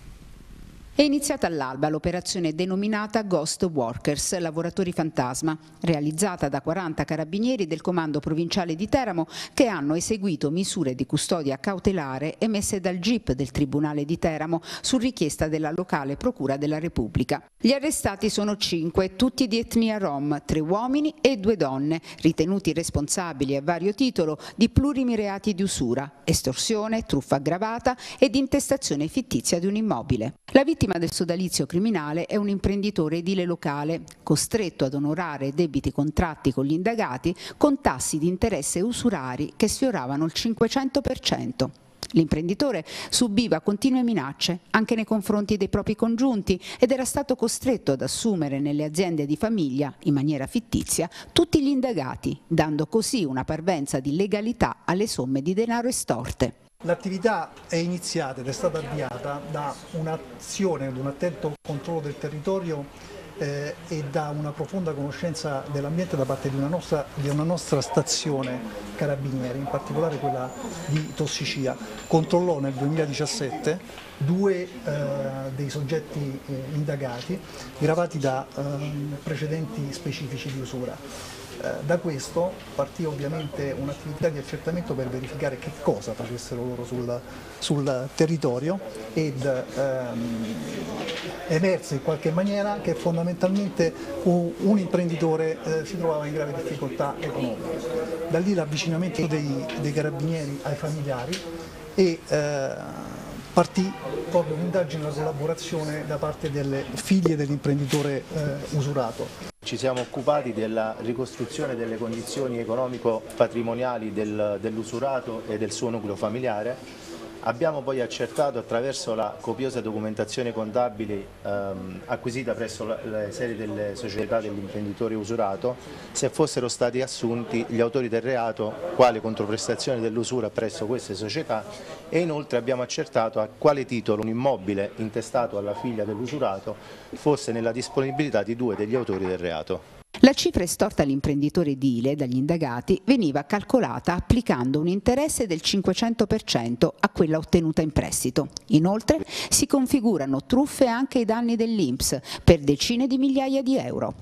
È iniziata all'alba l'operazione denominata Ghost Workers, lavoratori fantasma, realizzata da 40 carabinieri del Comando Provinciale di Teramo che hanno eseguito misure di custodia cautelare emesse dal GIP del Tribunale di Teramo su richiesta della locale Procura della Repubblica. Gli arrestati sono 5, tutti di etnia rom, tre uomini e due donne, ritenuti responsabili a vario titolo di plurimi reati di usura, estorsione, truffa aggravata ed intestazione fittizia di un immobile. La vittima vittima del sodalizio criminale è un imprenditore edile locale, costretto ad onorare debiti contratti con gli indagati con tassi di interesse usurari che sfioravano il 500%. L'imprenditore subiva continue minacce anche nei confronti dei propri congiunti ed era stato costretto ad assumere nelle aziende di famiglia, in maniera fittizia, tutti gli indagati, dando così una parvenza di legalità alle somme di denaro estorte. L'attività è iniziata ed è stata avviata da un'azione, ad un attento controllo del territorio eh, e da una profonda conoscenza dell'ambiente da parte di una, nostra, di una, nostra, stazione carabinieri, in particolare quella di Tossicia. Controllò nel 2017 due eh, dei soggetti eh, indagati gravati da ehm, precedenti specifici di usura. Eh, da questo partì ovviamente un'attività di accertamento per verificare che cosa facessero loro sul, sul territorio ed ehm, emerse in qualche maniera che fondamentalmente un, un imprenditore eh, si trovava in grave difficoltà economica. Da lì l'avvicinamento dei, dei, carabinieri ai familiari e eh, partì proprio un'indagine, una collaborazione da parte delle figlie dell'imprenditore eh, usurato. Ci siamo occupati della ricostruzione delle condizioni economico-patrimoniali dell'usurato e del suo nucleo familiare Abbiamo poi accertato attraverso la copiosa documentazione contabile ehm, acquisita presso le sedi delle società dell'imprenditore usurato se fossero stati assunti gli autori del reato quale controprestazione dell'usura presso queste società e inoltre abbiamo accertato a quale titolo un immobile intestato alla figlia dell'usurato fosse nella disponibilità di due degli autori del reato. La cifra estorta all'imprenditore Dile dagli indagati veniva calcolata applicando un interesse del 500% a quella ottenuta in prestito. Inoltre si configurano truffe anche ai danni dell'Inps per decine di migliaia di euro.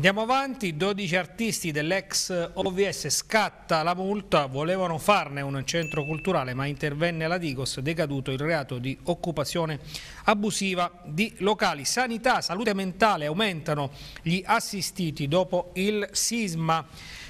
Andiamo avanti, 12 artisti dell'ex OVS scatta la multa, volevano farne un centro culturale ma intervenne la Digos, decaduto il reato di occupazione abusiva di locali. Sanità, salute mentale, aumentano gli assistiti dopo il sisma.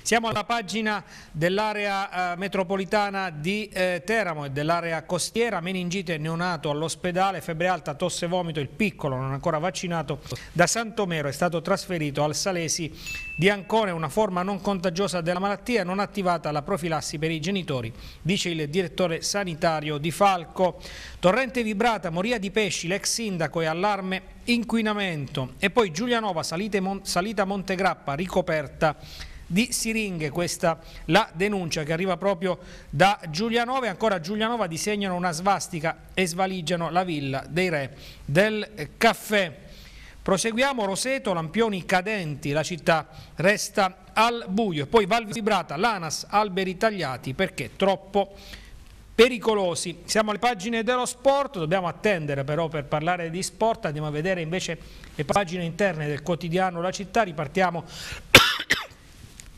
Siamo alla pagina dell'area eh, metropolitana di eh, Teramo e dell'area costiera, meningite neonato all'ospedale, febbre alta, tosse e vomito, il piccolo non ancora vaccinato da Santomero è stato trasferito al Salesi di Ancone, una forma non contagiosa della malattia, non attivata la profilassi per i genitori, dice il direttore sanitario di Falco. Torrente vibrata, moria di pesci, l'ex sindaco e allarme inquinamento e poi Giulianova, salita Montegrappa, ricoperta di siringhe, questa la denuncia che arriva proprio da Giulianova e ancora Giulianova disegnano una svastica e svaligiano la villa dei re del caffè. Proseguiamo Roseto, lampioni cadenti, la città resta al buio. Poi Val Vibrata, l'ANAS, alberi tagliati perché troppo pericolosi. Siamo alle pagine dello sport, dobbiamo attendere però per parlare di sport, andiamo a vedere invece le pagine interne del quotidiano La Città, ripartiamo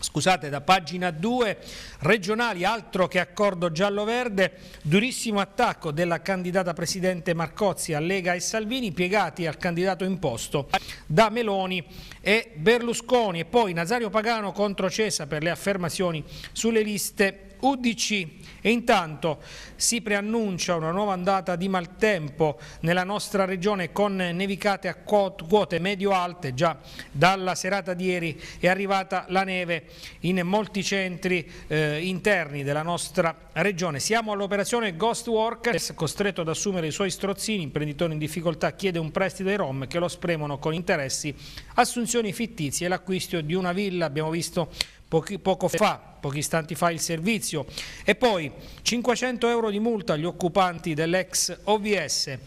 scusate, da pagina 2, regionali, altro che accordo giallo-verde, durissimo attacco della candidata presidente Marcozzi a Lega e Salvini, piegati al candidato imposto da Meloni e Berlusconi e poi Nazario Pagano contro Cesa per le affermazioni sulle liste UDC e intanto si preannuncia una nuova andata di maltempo nella nostra regione con nevicate a quote medio-alte, già dalla serata di ieri è arrivata la neve in molti centri eh, interni della nostra regione. Siamo all'operazione Ghost Workers, costretto ad assumere i suoi strozzini, imprenditore in difficoltà chiede un prestito ai Rom che lo spremono con interessi, assunzioni fittizie e l'acquisto di una villa, abbiamo visto pochi, poco fa, pochi istanti fa il servizio e poi 500 euro di multa agli occupanti dell'ex OVS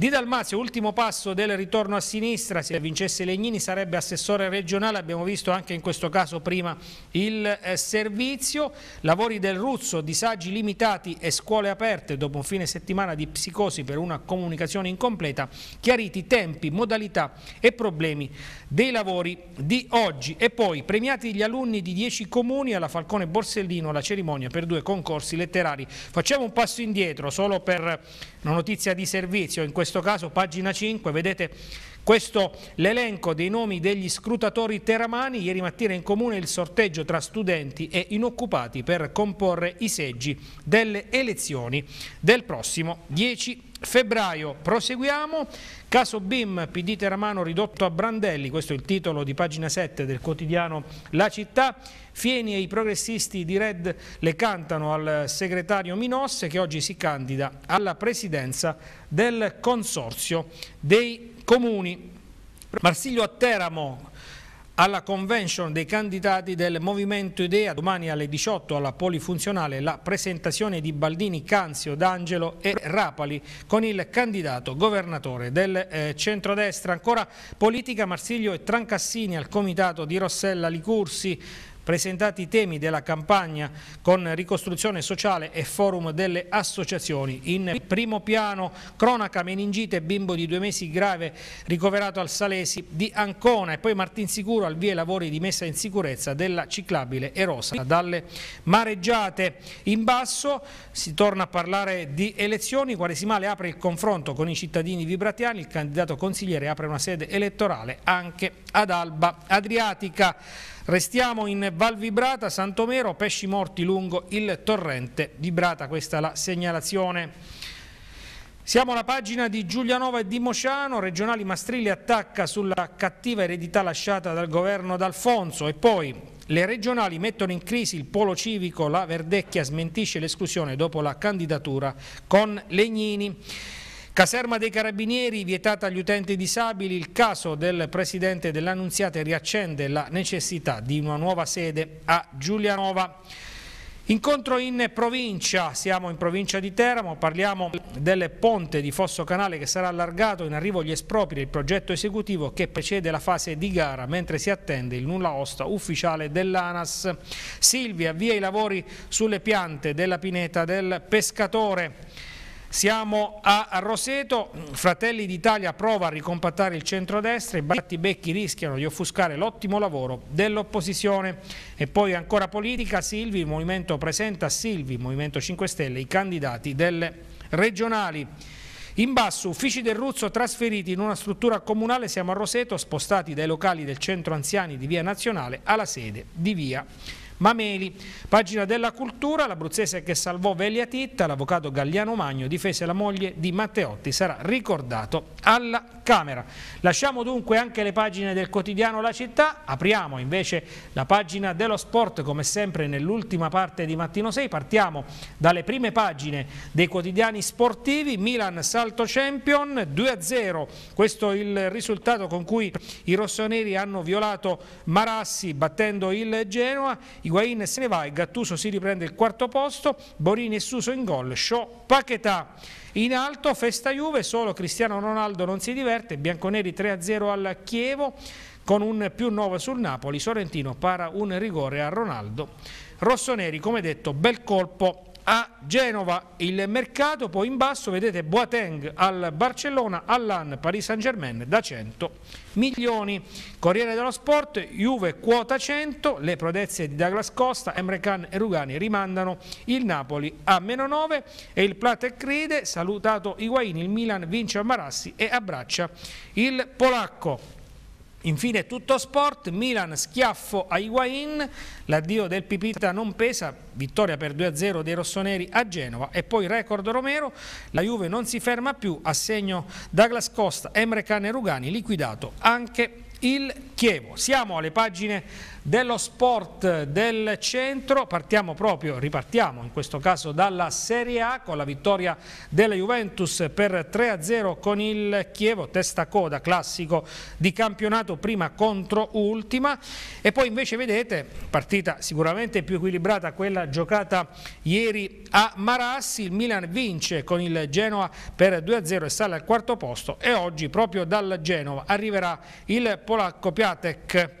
di Dalmazio, ultimo passo del ritorno a sinistra, se vincesse Legnini sarebbe assessore regionale, abbiamo visto anche in questo caso prima il eh, servizio, lavori del Ruzzo, disagi limitati e scuole aperte dopo un fine settimana di psicosi per una comunicazione incompleta, chiariti tempi, modalità e problemi dei lavori di oggi e poi premiati gli alunni di 10 comuni alla Falcone Borsellino la cerimonia per due concorsi letterari. Facciamo un passo indietro solo per una notizia di servizio, in questo caso pagina 5, vedete questo l'elenco dei nomi degli scrutatori teramani, ieri mattina in comune il sorteggio tra studenti e inoccupati per comporre i seggi delle elezioni del prossimo 10 Febbraio proseguiamo, caso BIM, PD Teramano ridotto a Brandelli, questo è il titolo di pagina 7 del quotidiano La Città, Fieni e i progressisti di Red le cantano al segretario Minosse che oggi si candida alla presidenza del Consorzio dei Comuni. Marsiglio a Teramo, alla convention dei candidati del Movimento Idea, domani alle 18 alla Polifunzionale, la presentazione di Baldini, Canzio, D'Angelo e Rapali con il candidato governatore del eh, centrodestra. Ancora politica, Marsiglio e Trancassini al comitato di Rossella Licursi, presentati i temi della campagna con ricostruzione sociale e forum delle associazioni. In primo piano cronaca meningite, bimbo di due mesi grave ricoverato al Salesi di Ancona e poi Martinsicuro al via lavori di messa in sicurezza della ciclabile Erosa. Dalle mareggiate in basso si torna a parlare di elezioni, Quaresimale apre il confronto con i cittadini vibratiani, il candidato consigliere apre una sede elettorale anche ad Alba Adriatica. Restiamo in Val Vibrata, Santomero, pesci morti lungo il torrente Vibrata, questa è la segnalazione. Siamo alla pagina di Giulianova e di Mociano, regionali Mastrilli attacca sulla cattiva eredità lasciata dal governo d'Alfonso e poi le regionali mettono in crisi il polo civico, la Verdecchia smentisce l'esclusione dopo la candidatura con Legnini. Caserma dei Carabinieri, vietata agli utenti disabili, il caso del presidente dell'Annunziata riaccende la necessità di una nuova sede a Giulianova. Incontro in provincia, siamo in provincia di Teramo, parliamo del ponte di Fosso Canale che sarà allargato in arrivo gli espropri, il progetto esecutivo che precede la fase di gara mentre si attende il nulla osta ufficiale dell'ANAS. Silvia avvia i lavori sulle piante della pineta del pescatore. Siamo a Roseto, Fratelli d'Italia prova a ricompattare il centrodestra, i Becchi rischiano di offuscare l'ottimo lavoro dell'opposizione. E poi ancora politica, Silvi, il Movimento presenta Silvi, Movimento 5 Stelle, i candidati delle regionali. In basso, uffici del Ruzzo trasferiti in una struttura comunale, siamo a Roseto, spostati dai locali del centro anziani di Via Nazionale alla sede di Via Nazionale. Mameli. Pagina della cultura, l'abruzzese che salvò Velia Titta, l'avvocato Galliano Magno difese la moglie di Matteotti, sarà ricordato alla Camera. Lasciamo dunque anche le pagine del quotidiano La Città, apriamo invece la pagina dello sport come sempre nell'ultima parte di Mattino 6, partiamo dalle prime pagine dei quotidiani sportivi, Milan salto champion 2-0, questo è il risultato con cui i rossoneri hanno violato Marassi battendo il Genoa, i Higuain se ne va e Gattuso si riprende il quarto posto, Borini e Suso in gol, show Paquetà in alto, festa Juve, solo Cristiano Ronaldo non si diverte, Bianconeri 3-0 al Chievo con un più 9 sul Napoli, Sorrentino para un rigore a Ronaldo, Rossoneri come detto bel colpo a Genova il mercato, poi in basso vedete Boateng al Barcellona, all'An Paris Saint Germain da 100 milioni. Corriere dello Sport, Juve quota 100, le prodezze di Douglas Costa, Emre Can e Rugani rimandano il Napoli a meno 9 e il Plata e Crede, salutato Higuain, il Milan vince a Marassi e abbraccia il Polacco. Infine tutto sport, Milan schiaffo a Higuain, l'addio del Pipita non pesa, vittoria per 2-0 dei rossoneri a Genova e poi record Romero, la Juve non si ferma più, assegno Douglas Costa, Emre Can e Rugani, liquidato anche il Chievo. Siamo alle pagine dello sport del centro, partiamo proprio, ripartiamo in questo caso dalla Serie A con la vittoria della Juventus per 3-0 con il Chievo, testa coda classico di campionato prima contro ultima e poi invece vedete partita sicuramente più equilibrata quella giocata ieri a Marassi, il Milan vince con il Genoa per 2-0 e sale al quarto posto e oggi proprio dal Genova arriverà il polacco Piatek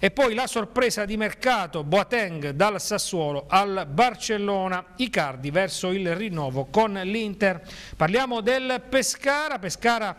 e poi la sorpresa di mercato, Boateng dal Sassuolo al Barcellona, Icardi verso il rinnovo con l'Inter. Parliamo del Pescara, Pescara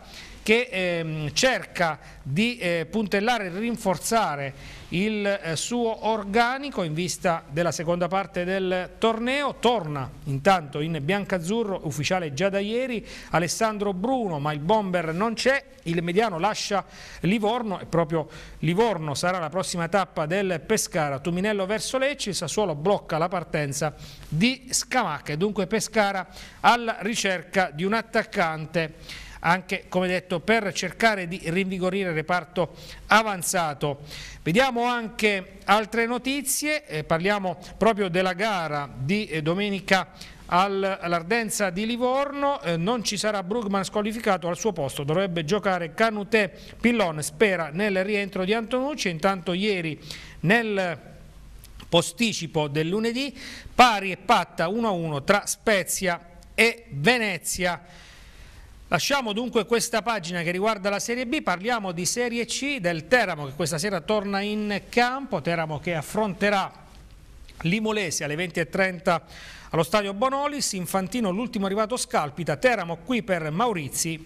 che ehm, cerca di eh, puntellare e rinforzare il eh, suo organico in vista della seconda parte del torneo. Torna intanto in biancazzurro, ufficiale già da ieri, Alessandro Bruno, ma il bomber non c'è, il mediano lascia Livorno e proprio Livorno sarà la prossima tappa del Pescara. Tuminello verso Lecce, il Sassuolo blocca la partenza di Scamacca e dunque Pescara alla ricerca di un attaccante anche come detto per cercare di rinvigorire il reparto avanzato. Vediamo anche altre notizie, eh, parliamo proprio della gara di eh, domenica all'Ardenza di Livorno, eh, non ci sarà Brugman squalificato al suo posto, dovrebbe giocare Canutè Pillon, spera nel rientro di Antonucci, intanto ieri nel posticipo del lunedì, pari e patta 1-1 tra Spezia e Venezia. Lasciamo dunque questa pagina che riguarda la Serie B, parliamo di Serie C del Teramo che questa sera torna in campo, Teramo che affronterà Limolese alle 20.30 allo stadio Bonolis, Infantino l'ultimo arrivato scalpita, Teramo qui per Maurizi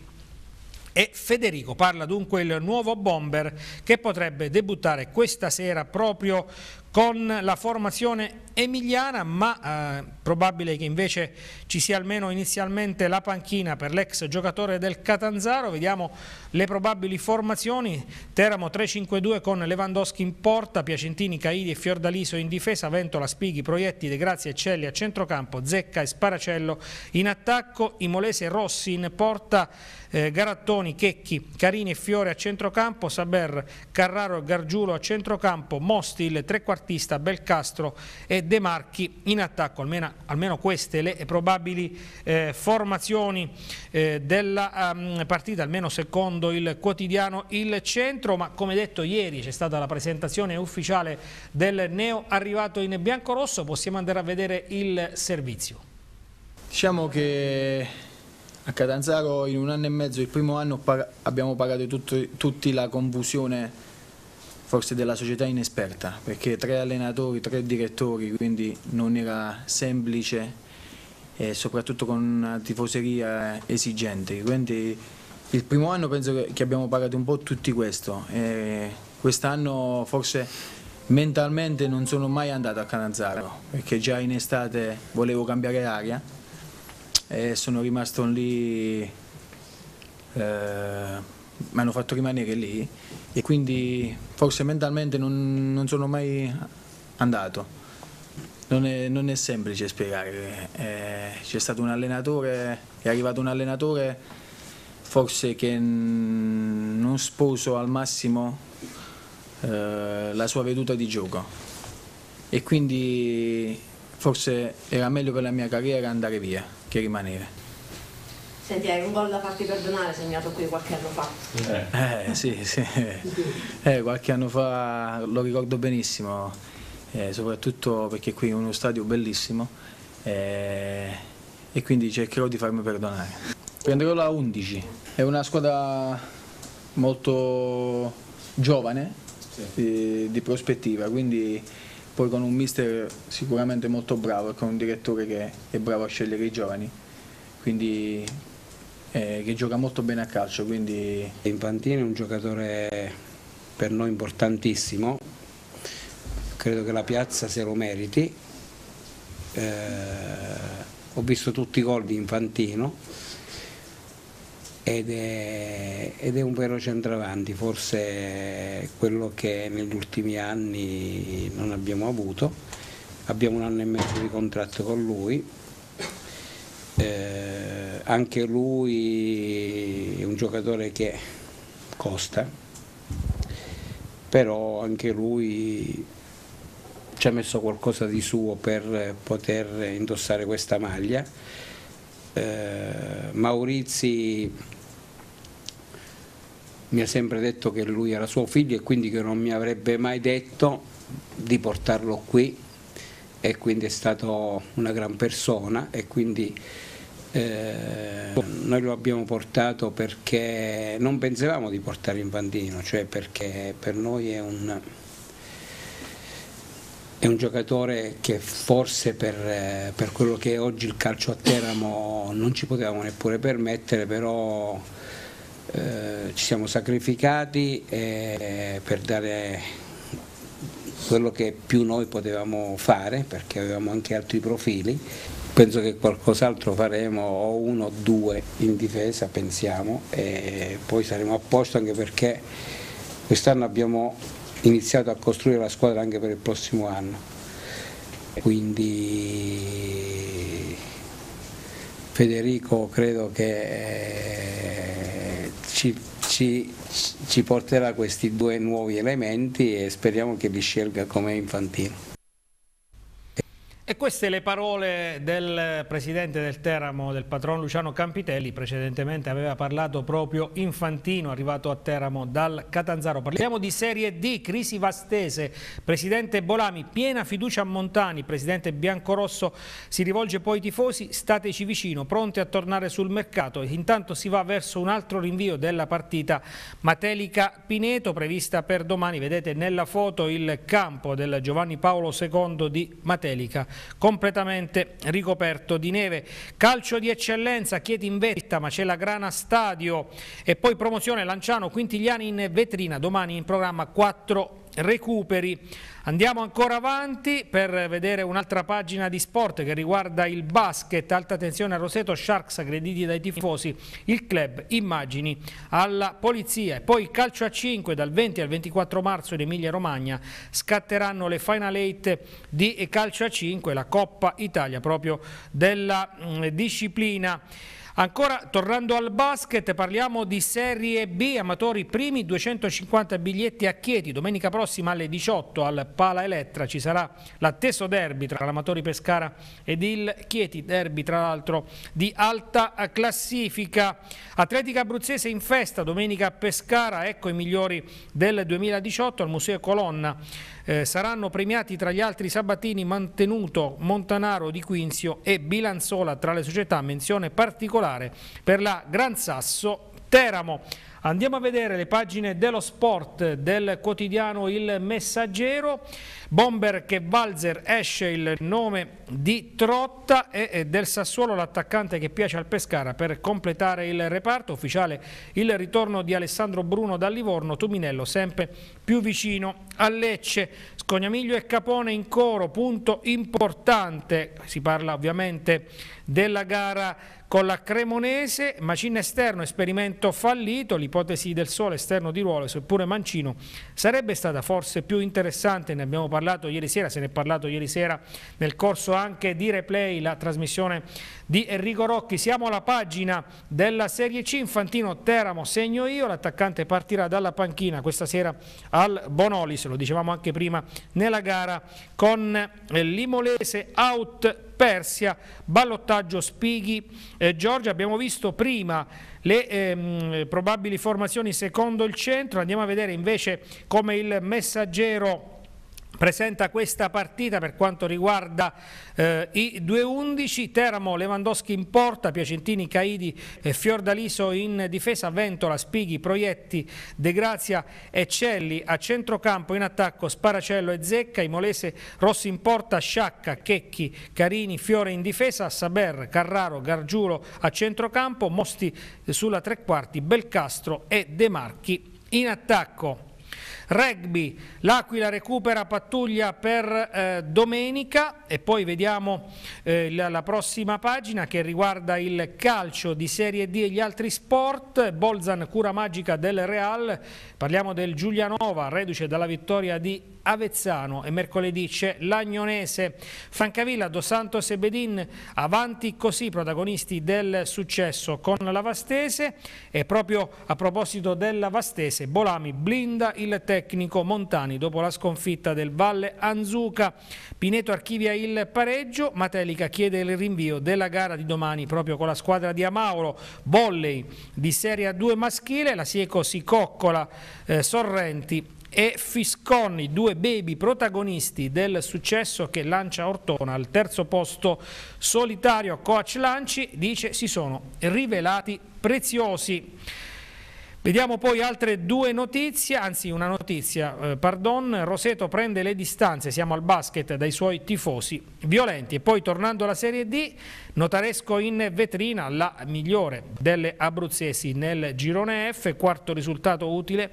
e Federico. Parla dunque il nuovo bomber che potrebbe debuttare questa sera proprio con la formazione emiliana, ma eh, probabile che invece ci sia almeno inizialmente la panchina per l'ex giocatore del Catanzaro. Vediamo le probabili formazioni. Teramo 3-5-2 con Lewandowski in porta, Piacentini, Caidi e Fiordaliso in difesa, Ventola, Spighi, Proietti, De Grazia e Celli a centrocampo, Zecca e Sparacello in attacco, Imolese e Rossi in porta, eh, Garattoni, Checchi, Carini e Fiore a centrocampo, Saber, Carraro e Gargiulo a centrocampo, Mosti Mostil, trequartista Battista, Belcastro e De Marchi in attacco, almeno, almeno queste le probabili eh, formazioni eh, della um, partita, almeno secondo il quotidiano Il Centro, ma come detto ieri c'è stata la presentazione ufficiale del neo arrivato in biancorosso, possiamo andare a vedere il servizio. Diciamo che a Catanzaro in un anno e mezzo, il primo anno, abbiamo pagato tutto, tutti la confusione forse della società inesperta, perché tre allenatori, tre direttori, quindi non era semplice e eh, soprattutto con una tifoseria esigente. Quindi il primo anno penso che abbiamo pagato un po' tutti questo. Eh, quest'anno forse mentalmente non sono mai andato a Cananzaro perché già in estate volevo cambiare aria e sono rimasto lì eh, mi hanno fatto rimanere lì e quindi forse mentalmente non, non sono mai andato. Non è, non è semplice spiegare, eh, c'è stato un allenatore, è arrivato un allenatore forse che non sposo al massimo eh, la sua veduta di gioco e quindi forse era meglio per la mia carriera andare via che rimanere. Senti, hai un gol da farti perdonare segnato qui qualche anno fa. Eh, sì, sì. Eh, qualche anno fa lo ricordo benissimo, eh, soprattutto perché qui è uno stadio bellissimo eh, e quindi cercherò di farmi perdonare. Prenderò la 11, è una squadra molto giovane di, di prospettiva, quindi poi con un mister sicuramente molto bravo e con un direttore che è bravo a scegliere i giovani. Quindi eh, che gioca molto bene a calcio. Quindi... Infantini è un giocatore per noi importantissimo, credo che la piazza se lo meriti. Eh, ho visto tutti i gol di Infantino ed è, ed è un vero centravanti, forse quello che negli ultimi anni non abbiamo avuto abbiamo un anno e mezzo di contratto con lui. Eh, anche lui è un giocatore che costa, però anche lui ci ha messo qualcosa di suo per poter indossare questa maglia. Eh, Maurizi mi ha sempre detto che lui era suo figlio e quindi che non mi avrebbe mai detto di portarlo qui e quindi è stato una gran persona e quindi eh, noi lo abbiamo portato perché non pensavamo di portare in bandino, cioè perché per noi è un, è un giocatore che forse per, eh, per, quello che è oggi il calcio a Teramo non ci potevamo neppure permettere, però eh, ci siamo sacrificati e, eh, per dare quello che più noi potevamo fare perché avevamo anche altri profili penso che qualcos'altro faremo o uno o due in difesa pensiamo e poi saremo a posto anche perché quest'anno abbiamo iniziato a costruire la squadra anche per il prossimo anno quindi Federico credo che eh, ci, ci, ci porterà questi due nuovi elementi e speriamo che li scelga come infantino e queste le parole del presidente del Teramo, del patron Luciano Campitelli, precedentemente aveva parlato proprio Infantino, arrivato a Teramo dal Catanzaro. Parliamo di Serie D, crisi vastese, presidente Bolami, piena fiducia a Montani, presidente Biancorosso si rivolge poi ai tifosi, stateci vicino, pronti a tornare sul mercato. Intanto si va verso un altro rinvio della partita Matelica-Pineto, prevista per domani, vedete nella foto il campo del Giovanni Paolo II di Matelica completamente ricoperto di neve. Calcio di eccellenza, Chieti in vetta, la Grana Stadio e poi promozione Lanciano Quintigliani in vetrina, domani in programma 4 recuperi. Andiamo ancora avanti per vedere un'altra pagina di sport che riguarda il basket, alta tensione a Roseto, Sharks aggrediti dai tifosi, il club, immagini alla polizia. E poi calcio a 5 dal 20 al 24 marzo in Emilia Romagna scatteranno le Final 8 di calcio a 5, la Coppa Italia proprio della mm, disciplina. Ancora tornando al basket parliamo di Serie B, amatori primi 250 biglietti a Chieti, domenica prossima alle 18 al Pala Elettra ci sarà l'atteso derby tra l'amatori Pescara ed il Chieti, derby tra l'altro di alta classifica. Atletica Abruzzese in festa, domenica a Pescara, ecco i migliori del 2018 al Museo Colonna eh, saranno premiati tra gli altri Sabatini, Mantenuto, Montanaro Di Quinzio e Bilanzola tra le società, menzione particolare per la Gran Sasso Teramo. Andiamo a vedere le pagine dello sport del quotidiano Il Messaggero. Bomber che Valzer esce il nome di Trotta e del Sassuolo l'attaccante che piace al Pescara per completare il reparto. Ufficiale il ritorno di Alessandro Bruno dal Livorno, Tuminello sempre più vicino a Lecce. Scognamiglio e Capone in coro, punto importante, si parla ovviamente della gara con la Cremonese, Macin esterno, esperimento fallito, l'ipotesi del sole esterno di ruolo, seppure Mancino, sarebbe stata forse più interessante, ne abbiamo parlato ieri sera, se ne è parlato ieri sera nel corso anche di replay, la trasmissione di Enrico Rocchi. Siamo alla pagina della Serie C, Infantino Teramo, segno io, l'attaccante partirà dalla panchina questa sera al Bonolis, lo dicevamo anche prima nella gara con eh, l'Imolese out Persia, ballottaggio Spighi, eh, Giorgia. Abbiamo visto prima le ehm, probabili formazioni secondo il centro, andiamo a vedere invece come il messaggero presenta questa partita per quanto riguarda eh, i 2-11, Teramo, Lewandowski in porta, Piacentini, Caidi e Fiordaliso in difesa, Ventola, Spighi, Proietti, De Grazia e Celli a centrocampo in attacco Sparacello e Zecca, Imolese, Rossi in porta, Sciacca, Checchi, Carini, Fiore in difesa, Saber, Carraro, Gargiulo a centrocampo, Mosti eh, sulla tre quarti, Belcastro e De Marchi in attacco. Rugby, l'Aquila recupera pattuglia per eh, domenica e poi vediamo eh, la, la, prossima pagina che riguarda il calcio di Serie D e gli altri sport. Bolzan cura magica del Real, parliamo del Giulianova, reduce dalla vittoria di Avezzano e mercoledì c'è l'Agnonese. Francavilla, Dos Santos e Bedin avanti così, protagonisti del successo con la Vastese e proprio a proposito della Vastese, Bolami blinda il tecnico tecnico Montani dopo la sconfitta del Valle Anzuca. Pineto archivia il pareggio, Matelica chiede il rinvio della gara di domani proprio con la squadra di Amauro, volley di Serie 2 maschile, la Sieco si coccola eh, Sorrenti e Fisconi, due baby protagonisti del successo che lancia Ortona al terzo posto solitario. Coach Lanci dice si sono rivelati preziosi. Vediamo poi altre due notizie, anzi una notizia, eh, pardon, Roseto prende le distanze, siamo al basket, dai suoi tifosi violenti. E poi tornando alla Serie D, Notaresco in vetrina, la migliore delle abruzzesi nel girone F, quarto risultato utile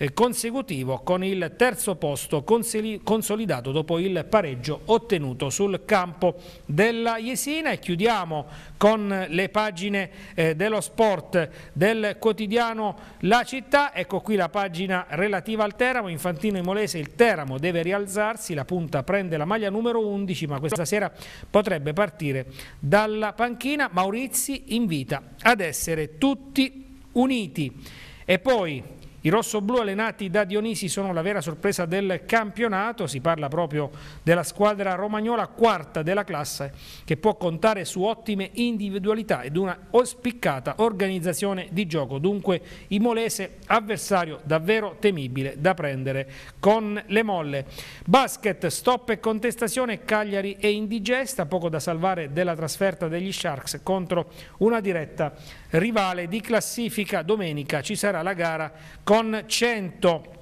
eh, consecutivo con il terzo posto consolidato dopo il pareggio ottenuto sul campo della Jesina e chiudiamo con le pagine eh, dello sport del quotidiano La Città, ecco qui la pagina relativa al Teramo, Infantino Imolese il Teramo deve rialzarsi, la punta prende la maglia numero 11 ma questa sera potrebbe partire dalla panchina, Maurizi invita ad essere tutti uniti e poi i rossoblù allenati da Dionisi sono la vera sorpresa del campionato, si parla proprio della squadra romagnola quarta della classe che può contare su ottime individualità ed una spiccata organizzazione di gioco, dunque Imolese avversario davvero temibile da prendere con le molle. Basket, stop e contestazione, Cagliari è indigesta, poco da salvare della trasferta degli Sharks contro una diretta rivale di classifica. Domenica ci sarà la gara con con 100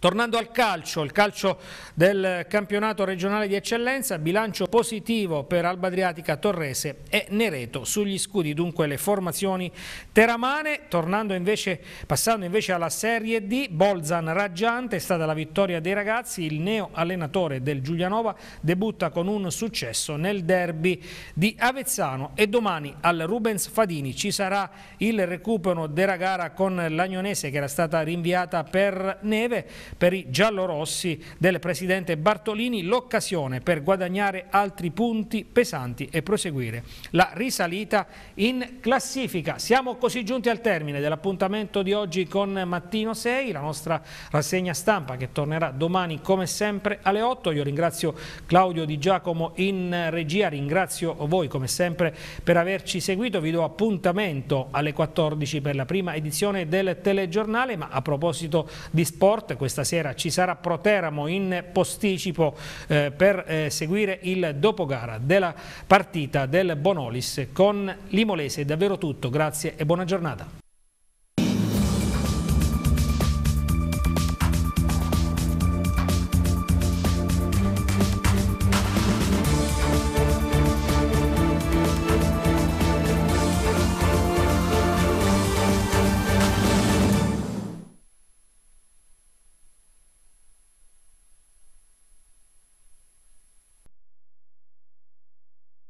Tornando al calcio, il calcio del campionato regionale di eccellenza, bilancio positivo per Alba Adriatica Torrese e Nereto sugli scudi, dunque le formazioni teramane. Invece, passando invece alla Serie D, Bolzan raggiante, è stata la vittoria dei ragazzi, il neo allenatore del Giulianova debutta con un successo nel derby di Avezzano e domani al Rubens Fadini ci sarà il recupero della gara con l'Agnonese che era stata rinviata per neve per i giallorossi del presidente Bartolini l'occasione per guadagnare altri punti pesanti e proseguire la risalita in classifica. Siamo così giunti al termine dell'appuntamento di oggi con Mattino 6, la nostra rassegna stampa che tornerà domani come sempre alle 8. Io ringrazio Claudio Di Giacomo in regia, ringrazio voi come sempre per averci seguito, vi do appuntamento alle 14 per la prima edizione del telegiornale, ma a proposito di sport, questa stasera ci sarà Proteramo in posticipo eh, per eh, seguire il dopogara della partita del Bonolis con l'Imolese. È davvero tutto, grazie e buona giornata.